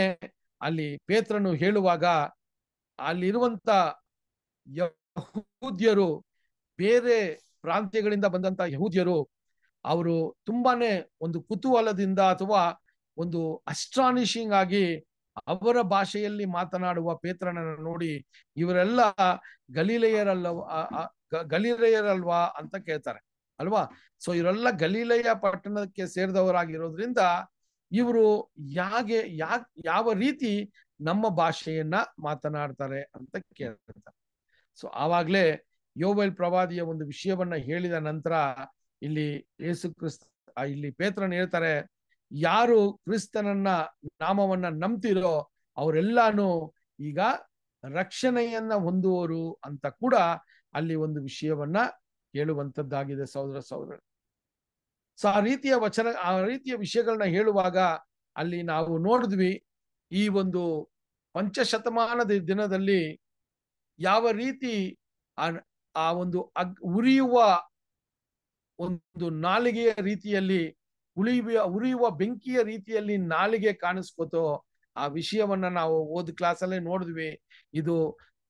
ಅಲ್ಲಿ ಪೇತ್ರನು ಹೇಳುವಾಗ ಅಲ್ಲಿರುವಂತ ಯಹೂದ್ಯರು ಬೇರೆ ಪ್ರಾಂತ್ಯಗಳಿಂದ ಬಂದಂತ ಯಹೂದ್ಯರು ಅವರು ತುಂಬಾನೇ ಒಂದು ಕುತೂಹಲದಿಂದ ಅಥವಾ ಒಂದು ಅಸ್ಟ್ರಾನಿಶಿಂಗ್ ಆಗಿ ಅವರ ಭಾಷೆಯಲ್ಲಿ ಮಾತನಾಡುವ ಪೇತ್ರನನ್ನು ನೋಡಿ ಇವರೆಲ್ಲ ಗಲೀಲೆಯರಲ್ಲ ಗಲೀಲೆಯರಲ್ವಾ ಅಂತ ಕೇಳ್ತಾರೆ ಅಲ್ವಾ ಸೊ ಇವರೆಲ್ಲ ಗಲೀಲೆಯ ಪಟ್ಟಣಕ್ಕೆ ಸೇರಿದವರಾಗಿರೋದ್ರಿಂದ ಇವರು ಯಾಗೆ ಯಾಕ್ ಯಾವ ರೀತಿ ನಮ್ಮ ಭಾಷೆಯನ್ನ ಮಾತನಾಡ್ತಾರೆ ಅಂತ ಕೇಳ್ತಾರೆ ಸೊ ಆವಾಗ್ಲೇ ಯೋಬೈಲ್ ಪ್ರವಾದಿಯ ಒಂದು ವಿಷಯವನ್ನ ಹೇಳಿದ ನಂತರ ಇಲ್ಲಿ ಯೇಸು ಕ್ರಿಸ್ತ ಇಲ್ಲಿ ಪೇತ್ರನ್ ಹೇಳ್ತಾರೆ ಯಾರು ಕ್ರಿಸ್ತನನ್ನ ನಾಮವನ್ನ ನಂಬ್ತಿರೋ ಅವರೆಲ್ಲಾನು ಈಗ ರಕ್ಷಣೆಯನ್ನ ಹೊಂದುವರು ಅಂತ ಕೂಡ ಅಲ್ಲಿ ಒಂದು ವಿಷಯವನ್ನ ಹೇಳುವಂತದ್ದಾಗಿದೆ ಸಹೋದರ ಸಹೋದರ ಸೊ ಆ ರೀತಿಯ ವಚನ ಆ ರೀತಿಯ ವಿಷಯಗಳನ್ನ ಹೇಳುವಾಗ ಅಲ್ಲಿ ನಾವು ನೋಡಿದ್ವಿ ಈ ಒಂದು ಪಂಚಶತಮಾನದ ದಿನದಲ್ಲಿ ಯಾವ ರೀತಿ ಆ ಒಂದು ಅಗ್ ಉರಿಯುವ ಒಂದು ನಾಲಿಗೆಯ ರೀತಿಯಲ್ಲಿ ಉಳಿಯುವ ಉರಿಯುವ ಬೆಂಕಿಯ ರೀತಿಯಲ್ಲಿ ನಾಲಿಗೆ ಕಾಣಿಸ್ಕೋತೋ ಆ ವಿಷಯವನ್ನ ನಾವು ಓದ್ ಕ್ಲಾಸಲ್ಲೇ ನೋಡಿದ್ವಿ ಇದು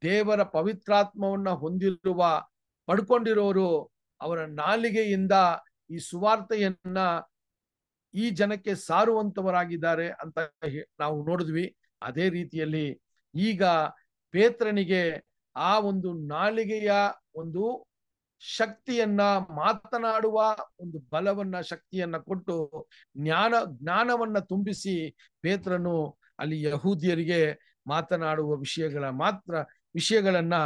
ದೇವರ ಪವಿತ್ರಾತ್ಮವನ್ನ ಹೊಂದಿರುವ ಪಡ್ಕೊಂಡಿರೋರು ಅವರ ನಾಲಿಗೆಯಿಂದ ಈ ಸುವಾರ್ತೆಯನ್ನ ಈ ಜನಕ್ಕೆ ಸಾರುವಂತವರಾಗಿದ್ದಾರೆ ಅಂತ ನಾವು ನೋಡಿದ್ವಿ ಅದೇ ರೀತಿಯಲ್ಲಿ ಈಗ ಪೇತ್ರನಿಗೆ ಆ ಒಂದು ನಾಲಿಗೆಯ ಒಂದು ಶಕ್ತಿಯನ್ನ ಮಾತನಾಡುವ ಒಂದು ಬಲವನ್ನ ಶಕ್ತಿಯನ್ನ ಕೊಟ್ಟು ಜ್ಞಾನ ಜ್ಞಾನವನ್ನ ತುಂಬಿಸಿ ಪೇತ್ರನು ಅಲ್ಲಿ ಯಹೂದಿಯರಿಗೆ ಮಾತನಾಡುವ ವಿಷಯಗಳ ಮಾತ್ರ ವಿಷಯಗಳನ್ನ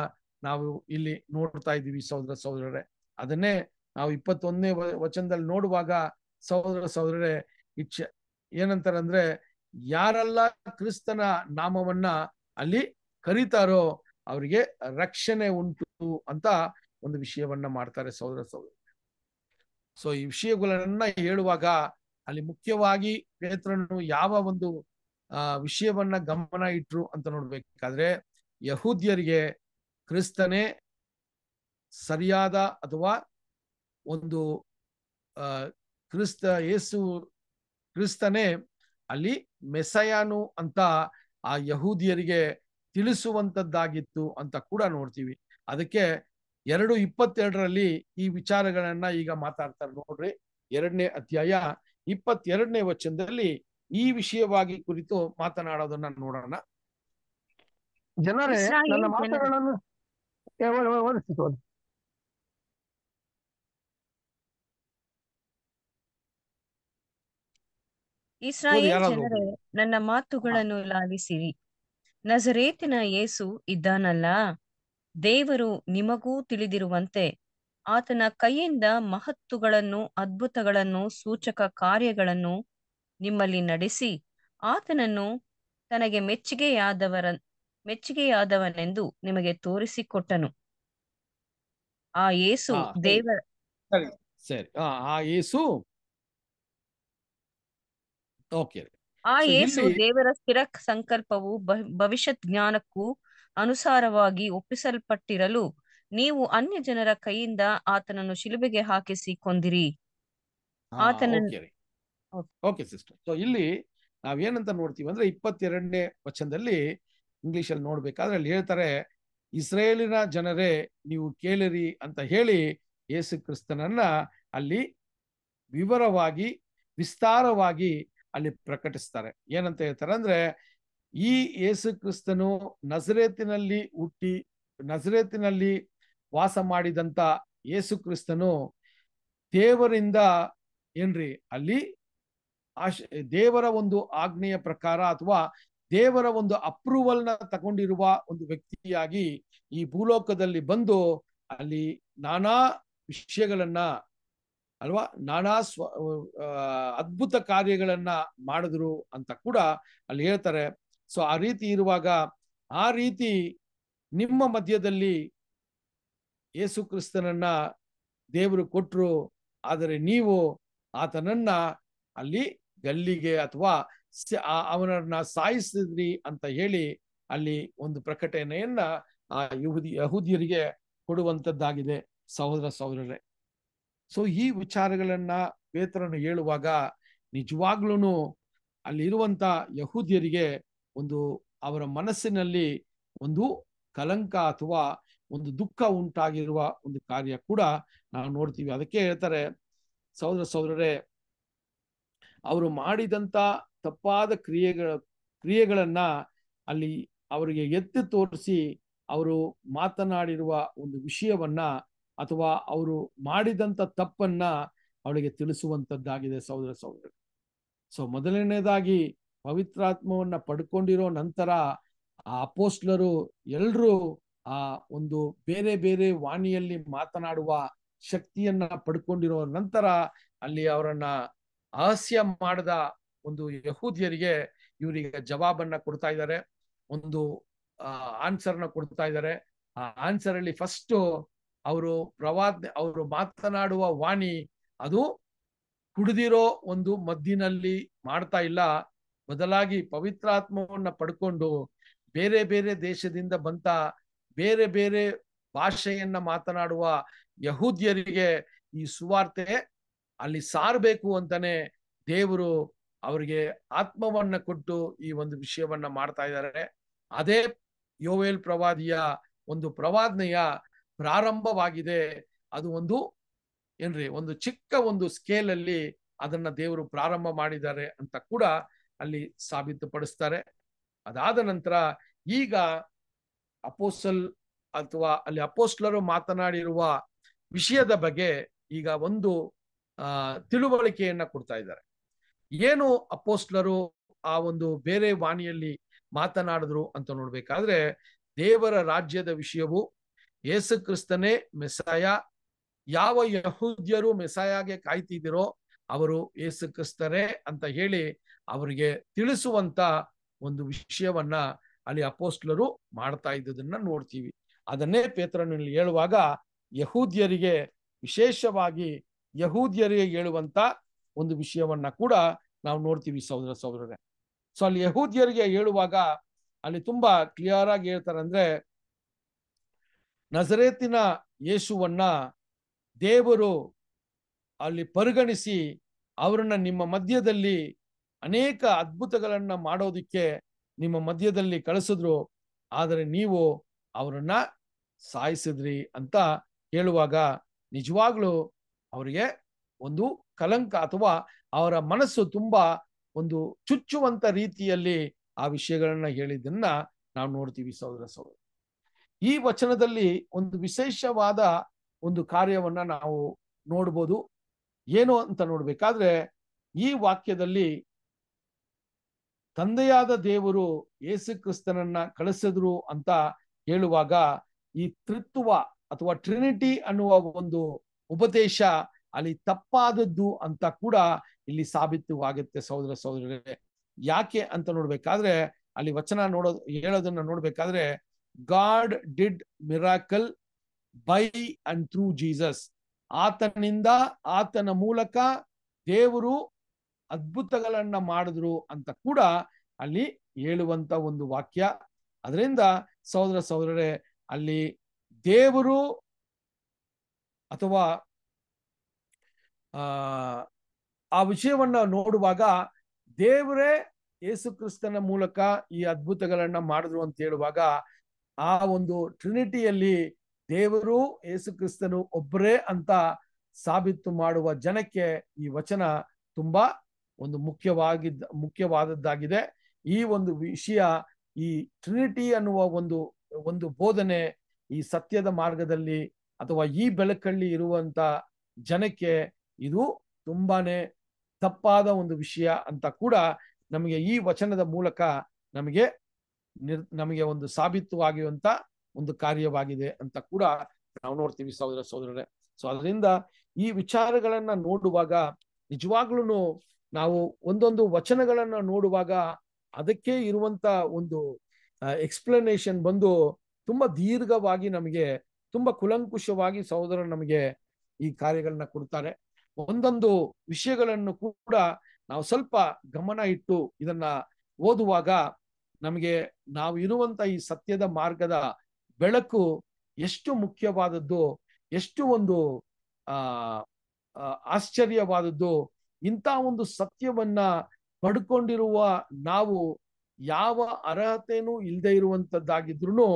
ನಾವು ಇಲ್ಲಿ ನೋಡ್ತಾ ಇದ್ದೀವಿ ಸಹೋದರ ಸಹೋದರರೇ ಅದನ್ನೇ ನಾವು ಇಪ್ಪತ್ತೊಂದನೇ ವಚನದಲ್ಲಿ ನೋಡುವಾಗ ಸಹೋದರ ಸಹೋದರರೇ ಇಚ್ಛೆ ಏನಂತಾರಂದ್ರೆ ಯಾರೆಲ್ಲ ಕ್ರಿಸ್ತನ ನಾಮವನ್ನ ಅಲ್ಲಿ ಕರೀತಾರೋ ಅವರಿಗೆ ರಕ್ಷಣೆ ಉಂಟು ಅಂತ ಒಂದು ವಿಷಯವನ್ನ ಮಾಡ್ತಾರೆ ಸಹೋದರ ಸಹೋದರ ಸೊ ಈ ವಿಷಯಗಳನ್ನ ಹೇಳುವಾಗ ಅಲ್ಲಿ ಮುಖ್ಯವಾಗಿ ಪೇತ್ರನು ಯಾವ ಒಂದು ಆ ವಿಷಯವನ್ನ ಗಮನ ಇಟ್ರು ಅಂತ ನೋಡ್ಬೇಕಾದ್ರೆ ಯಹೂದ್ಯರಿಗೆ ಕ್ರಿಸ್ತನೇ ಸರಿಯಾದ ಅಥವಾ ಒಂದು ಕ್ರಿಸ್ತ ಯೇಸು ಕ್ರಿಸ್ತನೇ ಅಲ್ಲಿ ಮೆಸಯಾನು ಅಂತ ಆ ಯಹೂದಿಯರಿಗೆ ತಿಳಿಸುವಂತದ್ದಾಗಿತ್ತು ಅಂತ ಕೂಡ ನೋಡ್ತೀವಿ ಅದಕ್ಕೆ ಎರಡು ಇಪ್ಪತ್ತೆರಡರಲ್ಲಿ ಈ ವಿಚಾರಗಳನ್ನ ಈಗ ಮಾತಾಡ್ತಾರೆ ನೋಡ್ರಿ ಎರಡನೇ ಅಧ್ಯಾಯ ಇಪ್ಪತ್ತೆರಡನೇ ವಚನದಲ್ಲಿ ಈ ವಿಷಯವಾಗಿ ಕುರಿತು ಮಾತನಾಡೋದನ್ನ ನೋಡೋಣ ಜನರೇ ನನ್ನ ಮಾತುಗಳನ್ನು ಇಸ್ರಾಯೇಲ್ ಜನರೇ ನನ್ನ ಮಾತುಗಳನ್ನು ಲಾಲಿಸಿರಿ ನಜರೇತಿನ ಯೇಸು ಇದ್ದಾನಲ್ಲ ದೇವರು ನಿಮಗೂ ತಿಳಿದಿರುವಂತೆ ಆತನ ಕೈಯಿಂದ ಮಹತ್ತುಗಳನ್ನು ಅದ್ಭುತಗಳನ್ನು ಸೂಚಕ ಕಾರ್ಯಗಳನ್ನು ನಿಮ್ಮಲ್ಲಿ ನಡೆಸಿ ಆತನನ್ನು ತನಗೆ ಮೆಚ್ಚುಗೆಯಾದವರ ಮೆಚ್ಚುಗೆಯಾದವನೆಂದು ನಿಮಗೆ ತೋರಿಸಿಕೊಟ್ಟನು ಆ ಯೇಸು ದೇವ ಆ ಯೇಸು ಆ ಯೇಸು ದೇವರ ಸ್ಥಿರ ಸಂಕಲ್ಪವು ಭವಿಷ್ಯ ಜ್ಞಾನಕ್ಕೂ ಅನುಸಾರವಾಗಿ ಒಪ್ಪಿಸಲ್ಪಟ್ಟಿರಲು ನೀವು ಅನ್ಯ ಜನರ ಕೈಯಿಂದ ಆತನನ್ನು ಶಿಲುಬೆಗೆ ಹಾಕಿಸಿ ಕೊಂದಿರಿ ಓಕೆ ಸಿಸ್ಟರ್ ಸೊ ಇಲ್ಲಿ ನಾವೇನಂತ ನೋಡ್ತೀವಿ ಅಂದ್ರೆ ಇಪ್ಪತ್ತೆರಡನೇ ವಚನದಲ್ಲಿ ಇಂಗ್ಲಿಷ್ ಅಲ್ಲಿ ನೋಡ್ಬೇಕಾದ್ರೆ ಅಲ್ಲಿ ಹೇಳ್ತಾರೆ ಇಸ್ರೇಲಿನ ಜನರೇ ನೀವು ಕೇಳಿರಿ ಅಂತ ಹೇಳಿ ಯೇಸು ಕ್ರಿಸ್ತನನ್ನ ಅಲ್ಲಿ ವಿವರವಾಗಿ ವಿಸ್ತಾರವಾಗಿ ಅಲ್ಲಿ ಪ್ರಕಟಿಸ್ತಾರೆ ಏನಂತ ಹೇಳ್ತಾರೆ ಅಂದ್ರೆ ಈ ಯೇಸು ಕ್ರಿಸ್ತನು ನಜರೇತಿನಲ್ಲಿ ಹುಟ್ಟಿ ನಜರೇತಿನಲ್ಲಿ ವಾಸ ಮಾಡಿದಂತ ಯೇಸು ಕ್ರಿಸ್ತನು ದೇವರಿಂದ ಏನ್ರಿ ಅಲ್ಲಿ ಆಶ್ ದೇವರ ಒಂದು ಆಜ್ಞೆಯ ಪ್ರಕಾರ ಅಥವಾ ದೇವರ ಒಂದು ಅಪ್ರೂವಲ್ನ ತಗೊಂಡಿರುವ ಒಂದು ವ್ಯಕ್ತಿಯಾಗಿ ಈ ಭೂಲೋಕದಲ್ಲಿ ಬಂದು ಅಲ್ಲಿ ನಾನಾ ವಿಷಯಗಳನ್ನ ಅಲ್ವಾ ನಾನಾ ಸ್ವ ಅದ್ಭುತ ಕಾರ್ಯಗಳನ್ನ ಮಾಡಿದ್ರು ಅಂತ ಕೂಡ ಅಲ್ಲಿ ಹೇಳ್ತಾರೆ ಸೊ ಆ ರೀತಿ ಇರುವಾಗ ಆ ರೀತಿ ನಿಮ್ಮ ಮಧ್ಯದಲ್ಲಿ ಯೇಸು ಕ್ರಿಸ್ತನನ್ನ ದೇವರು ಕೊಟ್ಟರು ಆದರೆ ನೀವು ಆತನನ್ನ ಅಲ್ಲಿ ಗಲ್ಲಿಗೆ ಅಥವಾ ಅವನನ್ನ ಸಾಯಿಸಿದ್ರಿ ಅಂತ ಹೇಳಿ ಅಲ್ಲಿ ಒಂದು ಪ್ರಕಟಣೆಯನ್ನ ಆ ಯಹುದಿ ಯಹುದಿಯರಿಗೆ ಕೊಡುವಂಥದ್ದಾಗಿದೆ ಸಹೋದರ ಸಹೋದರರೇ ಸೊ ಈ ವಿಚಾರಗಳನ್ನ ಪೇತ್ರನು ಹೇಳುವಾಗ ನಿಜವಾಗ್ಲೂ ಅಲ್ಲಿರುವಂತ ಯಹೂದಿಯರಿಗೆ ಒಂದು ಅವರ ಮನಸ್ಸಿನಲ್ಲಿ ಒಂದು ಕಲಂಕ ಅಥವಾ ಒಂದು ದುಃಖ ಉಂಟಾಗಿರುವ ಒಂದು ಕಾರ್ಯ ಕೂಡ ನಾವು ನೋಡ್ತೀವಿ ಅದಕ್ಕೆ ಹೇಳ್ತಾರೆ ಸಹೋದರ ಸಹೋದರರೇ ಅವರು ಮಾಡಿದಂತ ತಪ್ಪಾದ ಕ್ರಿಯೆಗಳ ಕ್ರಿಯೆಗಳನ್ನ ಅಲ್ಲಿ ಅವರಿಗೆ ಎತ್ತಿ ತೋರಿಸಿ ಅವರು ಮಾತನಾಡಿರುವ ಒಂದು ವಿಷಯವನ್ನ ಅಥವಾ ಅವರು ಮಾಡಿದಂತ ತಪ್ಪನ್ನ ಅವಳಿಗೆ ತಿಳಿಸುವಂತದ್ದಾಗಿದೆ ಸಹೋದರ ಸಹೋದರ ಸೊ ಮೊದಲನೇದಾಗಿ ಪವಿತ್ರಾತ್ಮವನ್ನ ಪಡ್ಕೊಂಡಿರೋ ನಂತರ ಆ ಅಪೋಸ್ಟ್ಲರು ಎಲ್ರೂ ಆ ಒಂದು ಬೇರೆ ಬೇರೆ ವಾಣಿಯಲ್ಲಿ ಮಾತನಾಡುವ ಶಕ್ತಿಯನ್ನ ಪಡ್ಕೊಂಡಿರೋ ನಂತರ ಅಲ್ಲಿ ಅವರನ್ನ ಅಹಸ್ಯ ಮಾಡದ ಒಂದು ಯಹೂದಿಯರಿಗೆ ಇವರಿಗೆ ಜವಾಬನ್ನ ಕೊಡ್ತಾ ಇದ್ದಾರೆ ಒಂದು ಆನ್ಸರ್ನ ಕೊಡ್ತಾ ಇದ್ದಾರೆ ಆ ಆನ್ಸರ್ ಅಲ್ಲಿ ಫಸ್ಟ್ ಅವರು ಪ್ರವಾದ ಅವರು ಮಾತನಾಡುವ ವಾಣಿ ಅದು ಕುಡಿದಿರೋ ಒಂದು ಮದ್ದಿನಲ್ಲಿ ಮಾಡ್ತಾ ಇಲ್ಲ ಬದಲಾಗಿ ಪವಿತ್ರಾತ್ಮವನ್ನ ಪಡ್ಕೊಂಡು ಬೇರೆ ಬೇರೆ ದೇಶದಿಂದ ಬಂತ ಬೇರೆ ಬೇರೆ ಭಾಷೆಯನ್ನ ಮಾತನಾಡುವ ಯಹೂದ್ಯರಿಗೆ ಈ ಸುವಾರ್ತೆ ಅಲ್ಲಿ ಸಾರಬೇಕು ಅಂತಾನೆ ದೇವರು ಅವರಿಗೆ ಆತ್ಮವನ್ನ ಕೊಟ್ಟು ಈ ಒಂದು ವಿಷಯವನ್ನ ಮಾಡ್ತಾ ಇದ್ದಾರೆ ಅದೇ ಯೋವೇಲ್ ಪ್ರವಾದಿಯ ಒಂದು ಪ್ರವಾದನೆಯ ಪ್ರಾರಂಭವಾಗಿದೆ ಅದು ಒಂದು ಏನ್ರಿ ಒಂದು ಚಿಕ್ಕ ಒಂದು ಸ್ಕೇಲಲ್ಲಿ ಅದನ್ನ ದೇವರು ಪ್ರಾರಂಭ ಮಾಡಿದ್ದಾರೆ ಅಂತ ಕೂಡ ಅಲ್ಲಿ ಸಾಬೀತುಪಡಿಸ್ತಾರೆ ಅದಾದ ನಂತರ ಈಗ ಅಪೋಸಲ್ ಅಥವಾ ಅಲ್ಲಿ ಅಪೋಸ್ಲರು ಮಾತನಾಡಿರುವ ವಿಷಯದ ಬಗ್ಗೆ ಈಗ ಒಂದು ಆ ತಿಳುವಳಿಕೆಯನ್ನ ಕೊಡ್ತಾ ಇದ್ದಾರೆ ಏನು ಅಪೋಸ್ಲರು ಆ ಒಂದು ಬೇರೆ ವಾಣಿಯಲ್ಲಿ ಮಾತನಾಡಿದ್ರು ಅಂತ ನೋಡ್ಬೇಕಾದ್ರೆ ದೇವರ ರಾಜ್ಯದ ವಿಷಯವು ಯೇಸು ಕ್ರಿಸ್ತನೇ ಮೆಸಾಯ ಯಾವ ಯಹೂದ್ಯರು ಮೆಸಾಯಾಗೆ ಕಾಯ್ತಿದ್ದೀರೋ ಅವರು ಯೇಸು ಕ್ರಿಸ್ತರೇ ಅಂತ ಹೇಳಿ ಅವರಿಗೆ ತಿಳಿಸುವಂತ ಒಂದು ವಿಷಯವನ್ನ ಅಲ್ಲಿ ಅಪೋಸ್ಟ್ಲರು ಮಾಡ್ತಾ ಇದ್ದುದನ್ನ ನೋಡ್ತೀವಿ ಅದನ್ನೇ ಪೇತ್ರನಲ್ಲಿ ಹೇಳುವಾಗ ಯಹೂದ್ಯರಿಗೆ ವಿಶೇಷವಾಗಿ ಯಹೂದ್ಯರಿಗೆ ಹೇಳುವಂತ ಒಂದು ವಿಷಯವನ್ನ ಕೂಡ ನಾವು ನೋಡ್ತೀವಿ ಸಹೋದರ ಸಹೋದರರೇ ಸೊ ಅಲ್ಲಿ ಯಹೂದ್ಯರಿಗೆ ಹೇಳುವಾಗ ಅಲ್ಲಿ ತುಂಬಾ ಕ್ಲಿಯರ್ ಆಗಿ ಹೇಳ್ತಾರೆ ಅಂದ್ರೆ ನಜರೇತಿನ ಯೇಸುವನ್ನ ದೇವರು ಅಲ್ಲಿ ಪರಿಗಣಿಸಿ ಅವರನ್ನ ನಿಮ್ಮ ಮಧ್ಯದಲ್ಲಿ ಅನೇಕ ಅದ್ಭುತಗಳನ್ನ ಮಾಡೋದಿಕ್ಕೆ ನಿಮ್ಮ ಮಧ್ಯದಲ್ಲಿ ಕಳಿಸಿದ್ರು ಆದರೆ ನೀವು ಅವರನ್ನ ಸಾಯಿಸಿದ್ರಿ ಅಂತ ಹೇಳುವಾಗ ನಿಜವಾಗ್ಲೂ ಅವರಿಗೆ ಒಂದು ಕಲಂಕ ಅಥವಾ ಅವರ ಮನಸ್ಸು ತುಂಬಾ ಒಂದು ಚುಚ್ಚುವಂತ ರೀತಿಯಲ್ಲಿ ಆ ವಿಷಯಗಳನ್ನ ಹೇಳಿದ್ದನ್ನ ನಾವು ನೋಡ್ತೀವಿ ಸಹೋದರ ಸಹೋದರ ಈ ವಚನದಲ್ಲಿ ಒಂದು ವಿಶೇಷವಾದ ಒಂದು ಕಾರ್ಯವನ್ನ ನಾವು ನೋಡ್ಬೋದು ಏನು ಅಂತ ನೋಡ್ಬೇಕಾದ್ರೆ ಈ ವಾಕ್ಯದಲ್ಲಿ ತಂದೆಯಾದ ದೇವರು ಯೇಸು ಕ್ರಿಸ್ತನನ್ನ ಕಳಿಸಿದ್ರು ಅಂತ ಹೇಳುವಾಗ ಈ ತ್ರಿತ್ವ ಅಥವಾ ಟ್ರಿನಿಟಿ ಅನ್ನುವ ಒಂದು ಉಪದೇಶ ಅಲ್ಲಿ ತಪ್ಪಾದದ್ದು ಅಂತ ಕೂಡ ಇಲ್ಲಿ ಸಾಬೀತವಾಗುತ್ತೆ ಸಹೋದರ ಸಹೋದರರೇ ಯಾಕೆ ಅಂತ ನೋಡ್ಬೇಕಾದ್ರೆ ಅಲ್ಲಿ ವಚನ ನೋಡೋ ಹೇಳೋದನ್ನ ನೋಡ್ಬೇಕಾದ್ರೆ God did miracle by and through Jesus ಆತನಿಂದ ಆತನ ಮೂಲಕ ದೇವರು ಅದ್ಭುತಗಳನ್ನ ಮಾಡಿದ್ರು ಅಂತ ಕೂಡ ಅಲ್ಲಿ ಹೇಳುವಂತ ಒಂದು ವಾಕ್ಯ ಅದರಿಂದ ಸಹೋದರ ಸಹೋದರರೇ ಅಲ್ಲಿ ದೇವರು ಅಥವಾ ಆ ವಿಷಯವನ್ನ ನೋಡುವಾಗ ದೇವರೇ ಯೇಸು ಕ್ರಿಸ್ತನ ಮೂಲಕ ಈ ಅದ್ಭುತಗಳನ್ನ ಮಾಡಿದ್ರು ಅಂತ ಹೇಳುವಾಗ ಆ ಒಂದು ಟ್ರಿನಿಟಿಯಲ್ಲಿ ದೇವರು ಯೇಸು ಕ್ರಿಸ್ತನು ಒಬ್ಬರೇ ಅಂತ ಸಾಬೀತು ಮಾಡುವ ಜನಕ್ಕೆ ಈ ವಚನ ತುಂಬಾ ಒಂದು ಮುಖ್ಯವಾಗಿದ್ದ ಮುಖ್ಯವಾದದ್ದಾಗಿದೆ ಈ ಒಂದು ವಿಷಯ ಈ ಟ್ರಿನಿಟಿ ಅನ್ನುವ ಒಂದು ಒಂದು ಬೋಧನೆ ಈ ಸತ್ಯದ ಮಾರ್ಗದಲ್ಲಿ ಅಥವಾ ಈ ಬೆಳಕಲ್ಲಿ ಇರುವಂತ ಜನಕ್ಕೆ ಇದು ತುಂಬಾನೇ ತಪ್ಪಾದ ಒಂದು ವಿಷಯ ಅಂತ ಕೂಡ ನಮಗೆ ಈ ವಚನದ ಮೂಲಕ ನಮಗೆ ನಿರ್ ನಮಗೆ ಒಂದು ಸಾಬೀತುವಾಗಿರುವಂತ ಒಂದು ಕಾರ್ಯವಾಗಿದೆ ಅಂತ ಕೂಡ ನಾವು ನೋಡ್ತೀವಿ ಸಹೋದರ ಸಹೋದರರೇ ಸೊ ಅದರಿಂದ ಈ ವಿಚಾರಗಳನ್ನ ನೋಡುವಾಗ ನಿಜವಾಗ್ಲೂ ನಾವು ಒಂದೊಂದು ವಚನಗಳನ್ನ ನೋಡುವಾಗ ಅದಕ್ಕೆ ಇರುವಂತ ಒಂದು ಎಕ್ಸ್ಪ್ಲನೇಷನ್ ಬಂದು ತುಂಬಾ ದೀರ್ಘವಾಗಿ ನಮಗೆ ತುಂಬಾ ಕುಲಂಕುಷವಾಗಿ ಸಹೋದರ ನಮಗೆ ಈ ಕಾರ್ಯಗಳನ್ನ ಕೊಡ್ತಾರೆ ಒಂದೊಂದು ವಿಷಯಗಳನ್ನು ಕೂಡ ನಾವು ಸ್ವಲ್ಪ ಗಮನ ಇಟ್ಟು ಇದನ್ನ ಓದುವಾಗ ನಮಗೆ ನಾವು ಇರುವಂತ ಈ ಸತ್ಯದ ಮಾರ್ಗದ ಬೆಳಕು ಎಷ್ಟು ಮುಖ್ಯವಾದದ್ದು ಎಷ್ಟು ಒಂದು ಆ ಆಶ್ಚರ್ಯವಾದದ್ದು ಇಂಥ ಒಂದು ಸತ್ಯವನ್ನ ಪಡ್ಕೊಂಡಿರುವ ನಾವು ಯಾವ ಅರ್ಹತೆನೂ ಇಲ್ಲದೆ ಇರುವಂತದ್ದಾಗಿದ್ರು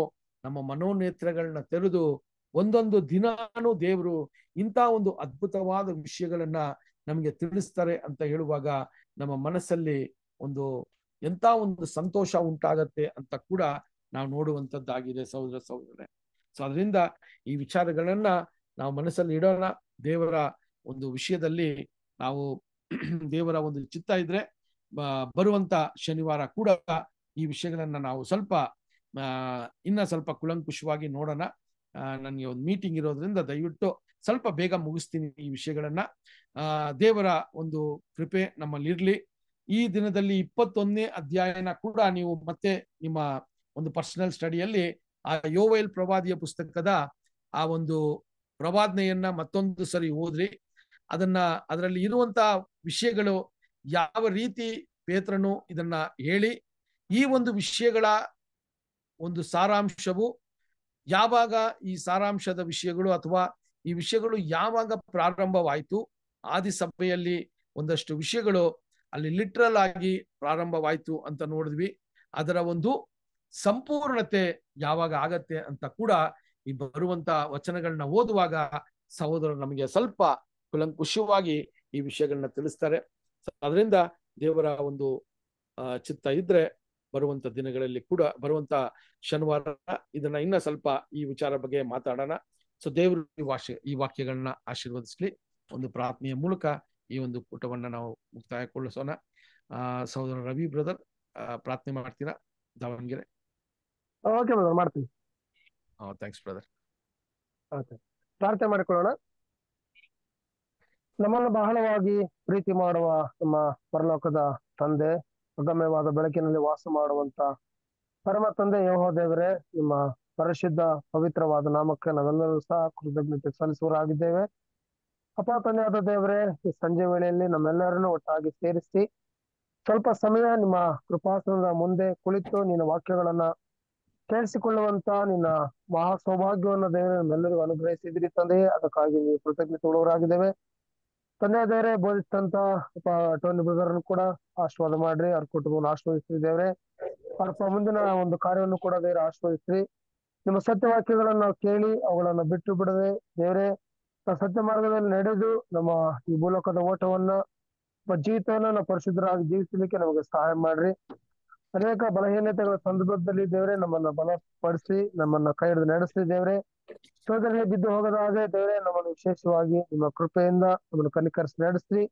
ನಮ್ಮ ಮನೋನೇತ್ರಗಳನ್ನ ತೆರೆದು ಒಂದೊಂದು ದಿನಾನು ದೇವರು ಇಂಥ ಒಂದು ಅದ್ಭುತವಾದ ವಿಷಯಗಳನ್ನ ನಮಗೆ ತಿಳಿಸ್ತಾರೆ ಅಂತ ಹೇಳುವಾಗ ನಮ್ಮ ಮನಸ್ಸಲ್ಲಿ ಒಂದು ಎಂತ ಒಂದು ಸಂತೋಷ ಉಂಟಾಗತ್ತೆ ಅಂತ ಕೂಡ ನಾವು ನೋಡುವಂತದ್ದಾಗಿದೆ ಸಹೋದರ ಸಹೋದರೇ ಸೊ ಅದರಿಂದ ಈ ವಿಚಾರಗಳನ್ನ ನಾವು ಮನಸ್ಸಲ್ಲಿ ಇಡೋಣ ದೇವರ ಒಂದು ವಿಷಯದಲ್ಲಿ ನಾವು ದೇವರ ಒಂದು ಚಿತ್ತ ಇದ್ರೆ ಬರುವಂತ ಶನಿವಾರ ಕೂಡ ಈ ವಿಷಯಗಳನ್ನ ನಾವು ಸ್ವಲ್ಪ ಇನ್ನ ಸ್ವಲ್ಪ ಕುಲಂಕುಷವಾಗಿ ನೋಡೋಣ ನನಗೆ ಒಂದು ಮೀಟಿಂಗ್ ಇರೋದ್ರಿಂದ ದಯವಿಟ್ಟು ಸ್ವಲ್ಪ ಬೇಗ ಮುಗಿಸ್ತೀನಿ ಈ ವಿಷಯಗಳನ್ನ ದೇವರ ಒಂದು ಕೃಪೆ ನಮ್ಮಲ್ಲಿರ್ಲಿ ಈ ದಿನದಲ್ಲಿ ಇಪ್ಪತ್ತೊಂದನೇ ಅಧ್ಯಾಯನ ಕೂಡ ನೀವು ಮತ್ತೆ ನಿಮ್ಮ ಒಂದು ಪರ್ಸನಲ್ ಸ್ಟಡಿಯಲ್ಲಿ ಆ ಯೋವೈಲ್ ಪ್ರವಾದಿಯ ಪುಸ್ತಕದ ಆ ಒಂದು ಪ್ರವಾದನೆಯನ್ನ ಮತ್ತೊಂದು ಸರಿ ಓದ್ರಿ ಅದನ್ನ ಅದರಲ್ಲಿ ಇರುವಂತ ವಿಷಯಗಳು ಯಾವ ರೀತಿ ಪೇತ್ರನು ಇದನ್ನ ಹೇಳಿ ಈ ಒಂದು ವಿಷಯಗಳ ಒಂದು ಸಾರಾಂಶವು ಯಾವಾಗ ಈ ಸಾರಾಂಶದ ವಿಷಯಗಳು ಅಥವಾ ಈ ವಿಷಯಗಳು ಯಾವಾಗ ಪ್ರಾರಂಭವಾಯಿತು ಆದಿ ಸಭೆಯಲ್ಲಿ ಒಂದಷ್ಟು ವಿಷಯಗಳು ಅಲ್ಲಿ ಲಿಟ್ರಲ್ ಆಗಿ ಪ್ರಾರಂಭವಾಯಿತು ಅಂತ ನೋಡಿದ್ವಿ ಅದರ ಒಂದು ಸಂಪೂರ್ಣತೆ ಯಾವಾಗ ಆಗತ್ತೆ ಅಂತ ಕೂಡ ಈ ಬರುವಂತ ವಚನಗಳನ್ನ ಓದುವಾಗ ಸಹೋದರ ನಮಗೆ ಸ್ವಲ್ಪ ಕುಲಂಕುಷವಾಗಿ ಈ ವಿಷಯಗಳನ್ನ ತಿಳಿಸ್ತಾರೆ ಅದರಿಂದ ದೇವರ ಒಂದು ಚಿತ್ತ ಇದ್ರೆ ಬರುವಂತ ದಿನಗಳಲ್ಲಿ ಕೂಡ ಬರುವಂತ ಶನಿವಾರ ಇದನ್ನ ಇನ್ನ ಸ್ವಲ್ಪ ಈ ವಿಚಾರ ಬಗ್ಗೆ ಮಾತಾಡೋಣ ಸೊ ದೇವರು ಈ ವಾಕ್ಯಗಳನ್ನ ಆಶೀರ್ವದಿಸ್ಲಿ ಒಂದು ಪ್ರಾರ್ಥನೆಯ ಮೂಲಕ ಈ ಒಂದು ಪುಟವನ್ನ ನಾವು ಮುಕ್ತಾಯಗೊಳಿಸೋಣ ಆ ಸಹೋದರ ರವಿ ಬ್ರದರ್ ಪ್ರಾರ್ಥನೆ ಮಾಡ್ತೀರಾ ದಾವಣಗೆರೆ ಓಕೆ ಮಾಡ್ತೀನಿ ಥ್ಯಾಂಕ್ಸ್ ಬ್ರದರ್ ಪ್ರಾರ್ಥನೆ ಮಾಡಿಕೊಳ್ಳೋಣ ನಮ್ಮನ್ನು ಬಹಳವಾಗಿ ಪ್ರೀತಿ ಮಾಡುವ ನಮ್ಮ ಪರಲೋಕದ ತಂದೆ ಅಗಮ್ಯವಾದ ಬೆಳಕಿನಲ್ಲಿ ವಾಸ ಮಾಡುವಂತ ಪರಮ ತಂದೆ ಯೋಹ ದೇವರೇ ನಿಮ್ಮ ಪರಿಶುದ್ಧ ಪವಿತ್ರವಾದ ನಾಮಕ್ಕೆ ನಾವೆಲ್ಲರೂ ಸಹ ಕೃತಜ್ಞತೆ ಸಲ್ಲಿಸುವರಾಗಿದ್ದೇವೆ ಅಪ್ಪ ತಂದೆಯಾದ ದೇವರೇ ಈ ಸಂಜೆ ವೇಳೆಯಲ್ಲಿ ನಮ್ಮೆಲ್ಲರನ್ನು ಒಟ್ಟಾಗಿ ಸೇರಿಸಿ ಸ್ವಲ್ಪ ಸಮಯ ನಿಮ್ಮ ಕೃಪಾಸನದ ಮುಂದೆ ಕುಳಿತು ನಿನ್ನ ವಾಕ್ಯಗಳನ್ನ ಕೇಳಿಸಿಕೊಳ್ಳುವಂತ ನಿನ್ನ ಮಹಾ ಸೌಭಾಗ್ಯವನ್ನು ದೇವರೇ ನಮ್ಮೆಲ್ಲರಿಗೂ ಅನುಗ್ರಹಿಸಿದಿರಿ ತಂದೆಯೇ ಅದಕ್ಕಾಗಿ ನೀವು ಕೃತಜ್ಞತೆ ಉಳ್ಳವರಾಗಿದ್ದೇವೆ ತಂದೆ ದೇವ್ರೆ ಬೋಧಿಸಿದಂತ ಟೋನಿ ಅನ್ನು ಕೂಡ ಆಶೀರ್ವಾದ ಮಾಡ್ರಿ ಅವ್ರ ಕುಟುಂಬವನ್ನು ಆಶೀರ್ವದಿಸ್ರಿ ದೇವ್ರೆ ಅವ್ರ ಮುಂದಿನ ಒಂದು ಕಾರ್ಯವನ್ನು ಕೂಡ ದೇವ್ರ ಆಶೀರ್ವದಿಸ್ರಿ ನಿಮ್ಮ ಸತ್ಯವಾಕ್ಯಗಳನ್ನು ನಾವು ಕೇಳಿ ಅವುಗಳನ್ನ ಬಿಟ್ಟು ಬಿಡದೆ ದೇವ್ರೆ ನಾವು ಸತ್ಯ ಮಾರ್ಗದಲ್ಲಿ ನಡೆದು ನಮ್ಮ ಈ ಭೂಲೋಕದ ಓಟವನ್ನ ಜೀವಿತವನ್ನ ನಾವು ಪರಿಶುದ್ಧರಾಗಿ ಜೀವಿಸಲಿಕ್ಕೆ ನಮಗೆ ಸಹಾಯ ಮಾಡ್ರಿ ಅನೇಕ ಬಲಹೀನತೆಗಳ ಸಂದರ್ಭದಲ್ಲಿ ದೇವ್ರೆ ನಮ್ಮನ್ನ ಬಲಪಡಿಸಿ ನಮ್ಮನ್ನ ಕೈ ಹಿಡಿದು ನಡೆಸಿ ದೇವ್ರೆ ಶೋಧನೆಗೆ ಬಿದ್ದು ಹೋಗದಾಗ ದೇವರೇ ನಮ್ಮನ್ನು ವಿಶೇಷವಾಗಿ ನಿಮ್ಮ ಕೃಪೆಯಿಂದ ನಮ್ಮನ್ನು ಕನಿಕರಿಸಿ ನಡೆಸ್ರಿ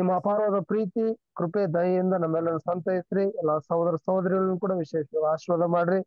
ನಿಮ್ಮ ಅಪಾರವಾದ ಪ್ರೀತಿ ಕೃಪೆ ದಯೆಯಿಂದ ನಮ್ಮೆಲ್ಲರೂ ಸಂತೈಸ್ರಿ ಎಲ್ಲಾ ಸಹೋದರ ಸಹೋದರಿಗಳನ್ನು ಕೂಡ ವಿಶೇಷವಾಗಿ ಆಶೀರ್ವಾದ ಮಾಡ್ರಿ